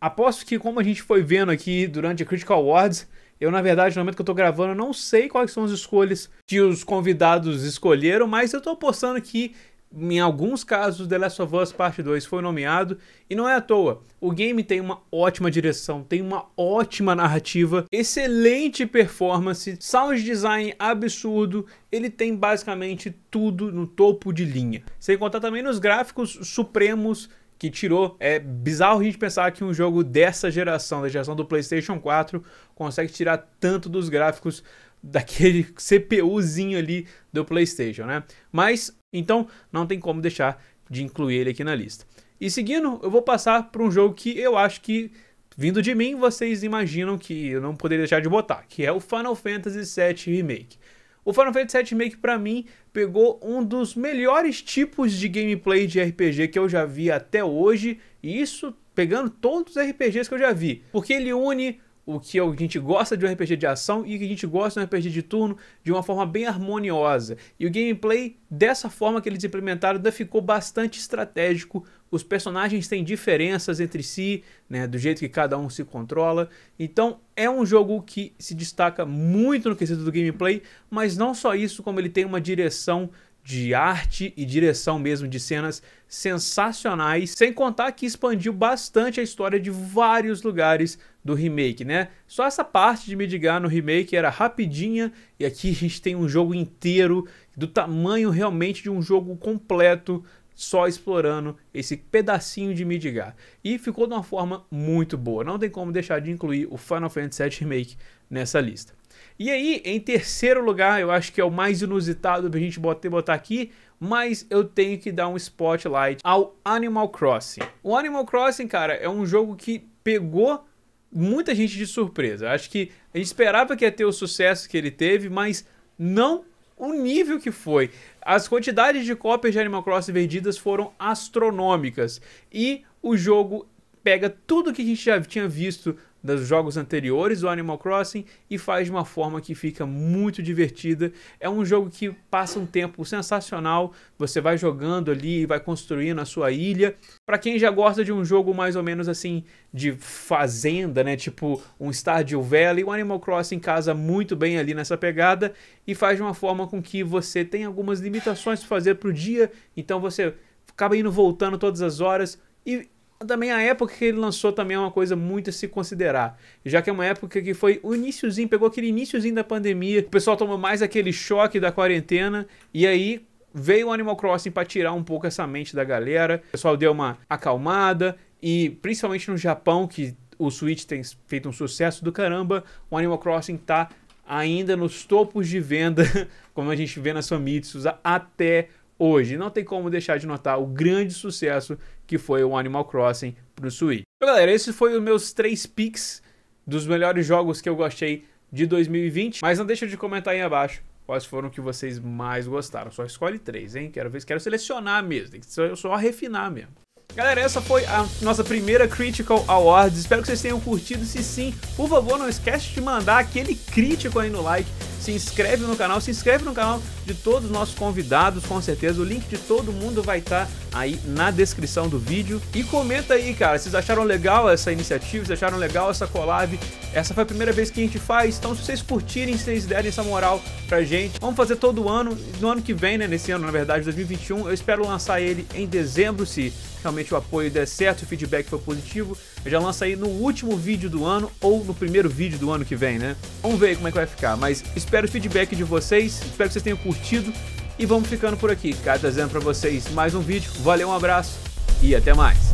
Aposto que como a gente foi vendo aqui durante a Critical Awards, eu, na verdade, no momento que eu tô gravando, eu não sei quais são as escolhas que os convidados escolheram, mas eu tô apostando que em alguns casos, The Last of Us Parte 2 foi nomeado, e não é à toa. O game tem uma ótima direção, tem uma ótima narrativa, excelente performance, sound design absurdo, ele tem basicamente tudo no topo de linha. Sem contar também nos gráficos supremos que tirou. É bizarro a gente pensar que um jogo dessa geração, da geração do PlayStation 4, consegue tirar tanto dos gráficos daquele <laughs> CPUzinho ali do PlayStation, né? Mas então não tem como deixar de incluir ele aqui na lista. E seguindo, eu vou passar para um jogo que eu acho que vindo de mim, vocês imaginam que eu não poderia deixar de botar, que é o Final Fantasy VII Remake. O Final Fantasy VII Remake, para mim, pegou um dos melhores tipos de gameplay de RPG que eu já vi até hoje, e isso pegando todos os RPGs que eu já vi, porque ele une o que a gente gosta de um RPG de ação e o que a gente gosta de um RPG de turno de uma forma bem harmoniosa. E o gameplay, dessa forma que eles implementaram, ainda ficou bastante estratégico. Os personagens têm diferenças entre si, né, do jeito que cada um se controla. Então é um jogo que se destaca muito no quesito do gameplay, mas não só isso, como ele tem uma direção de arte e direção mesmo de cenas sensacionais, sem contar que expandiu bastante a história de vários lugares do remake, né? Só essa parte de Midgar no remake era rapidinha e aqui a gente tem um jogo inteiro do tamanho realmente de um jogo completo só explorando esse pedacinho de Midgar. E ficou de uma forma muito boa. Não tem como deixar de incluir o Final Fantasy VII Remake nessa lista. E aí, em terceiro lugar, eu acho que é o mais inusitado pra gente botar, botar aqui, mas eu tenho que dar um spotlight ao Animal Crossing. O Animal Crossing, cara, é um jogo que pegou muita gente de surpresa. Acho que a gente esperava que ia ter o sucesso que ele teve, mas não o nível que foi. As quantidades de cópias de Animal Crossing vendidas foram astronômicas e o jogo pega tudo que a gente já tinha visto dos jogos anteriores do Animal Crossing e faz de uma forma que fica muito divertida. É um jogo que passa um tempo sensacional, você vai jogando ali e vai construindo a sua ilha. Para quem já gosta de um jogo mais ou menos assim de fazenda, né, tipo um Stardew Valley, o Animal Crossing casa muito bem ali nessa pegada e faz de uma forma com que você tem algumas limitações para fazer pro dia, então você acaba indo voltando todas as horas e também a época que ele lançou também é uma coisa muito a se considerar. Já que é uma época que foi o iníciozinho, pegou aquele iníciozinho da pandemia, o pessoal tomou mais aquele choque da quarentena, e aí veio o Animal Crossing para tirar um pouco essa mente da galera. O pessoal deu uma acalmada, e principalmente no Japão, que o Switch tem feito um sucesso do caramba, o Animal Crossing tá ainda nos topos de venda, <laughs> como a gente vê na Famitsu, até hoje. Não tem como deixar de notar o grande sucesso que foi o Animal Crossing pro Switch. Então, galera, esses foram os meus três picks dos melhores jogos que eu gostei de 2020, mas não deixa de comentar aí abaixo quais foram que vocês mais gostaram. Só escolhe três, hein? Quero ver, quero selecionar mesmo, tem que só, só refinar mesmo. Galera, essa foi a nossa primeira Critical Awards. Espero que vocês tenham curtido. Se sim, por favor, não esquece de mandar aquele crítico aí no like se inscreve no canal, se inscreve no canal de todos os nossos convidados, com certeza. O link de todo mundo vai estar tá aí na descrição do vídeo. E comenta aí, cara, vocês acharam legal essa iniciativa, vocês acharam legal essa collab. Essa foi a primeira vez que a gente faz, então se vocês curtirem, se vocês derem essa moral pra gente, vamos fazer todo ano, no ano que vem, né? Nesse ano, na verdade, 2021. Eu espero lançar ele em dezembro, se realmente o apoio der certo, o feedback foi positivo. Eu já lanço aí no último vídeo do ano ou no primeiro vídeo do ano que vem, né? Vamos ver como é que vai ficar, mas espero o feedback de vocês, espero que vocês tenham curtido e vamos ficando por aqui. Cara, trazendo para vocês mais um vídeo. Valeu, um abraço e até mais.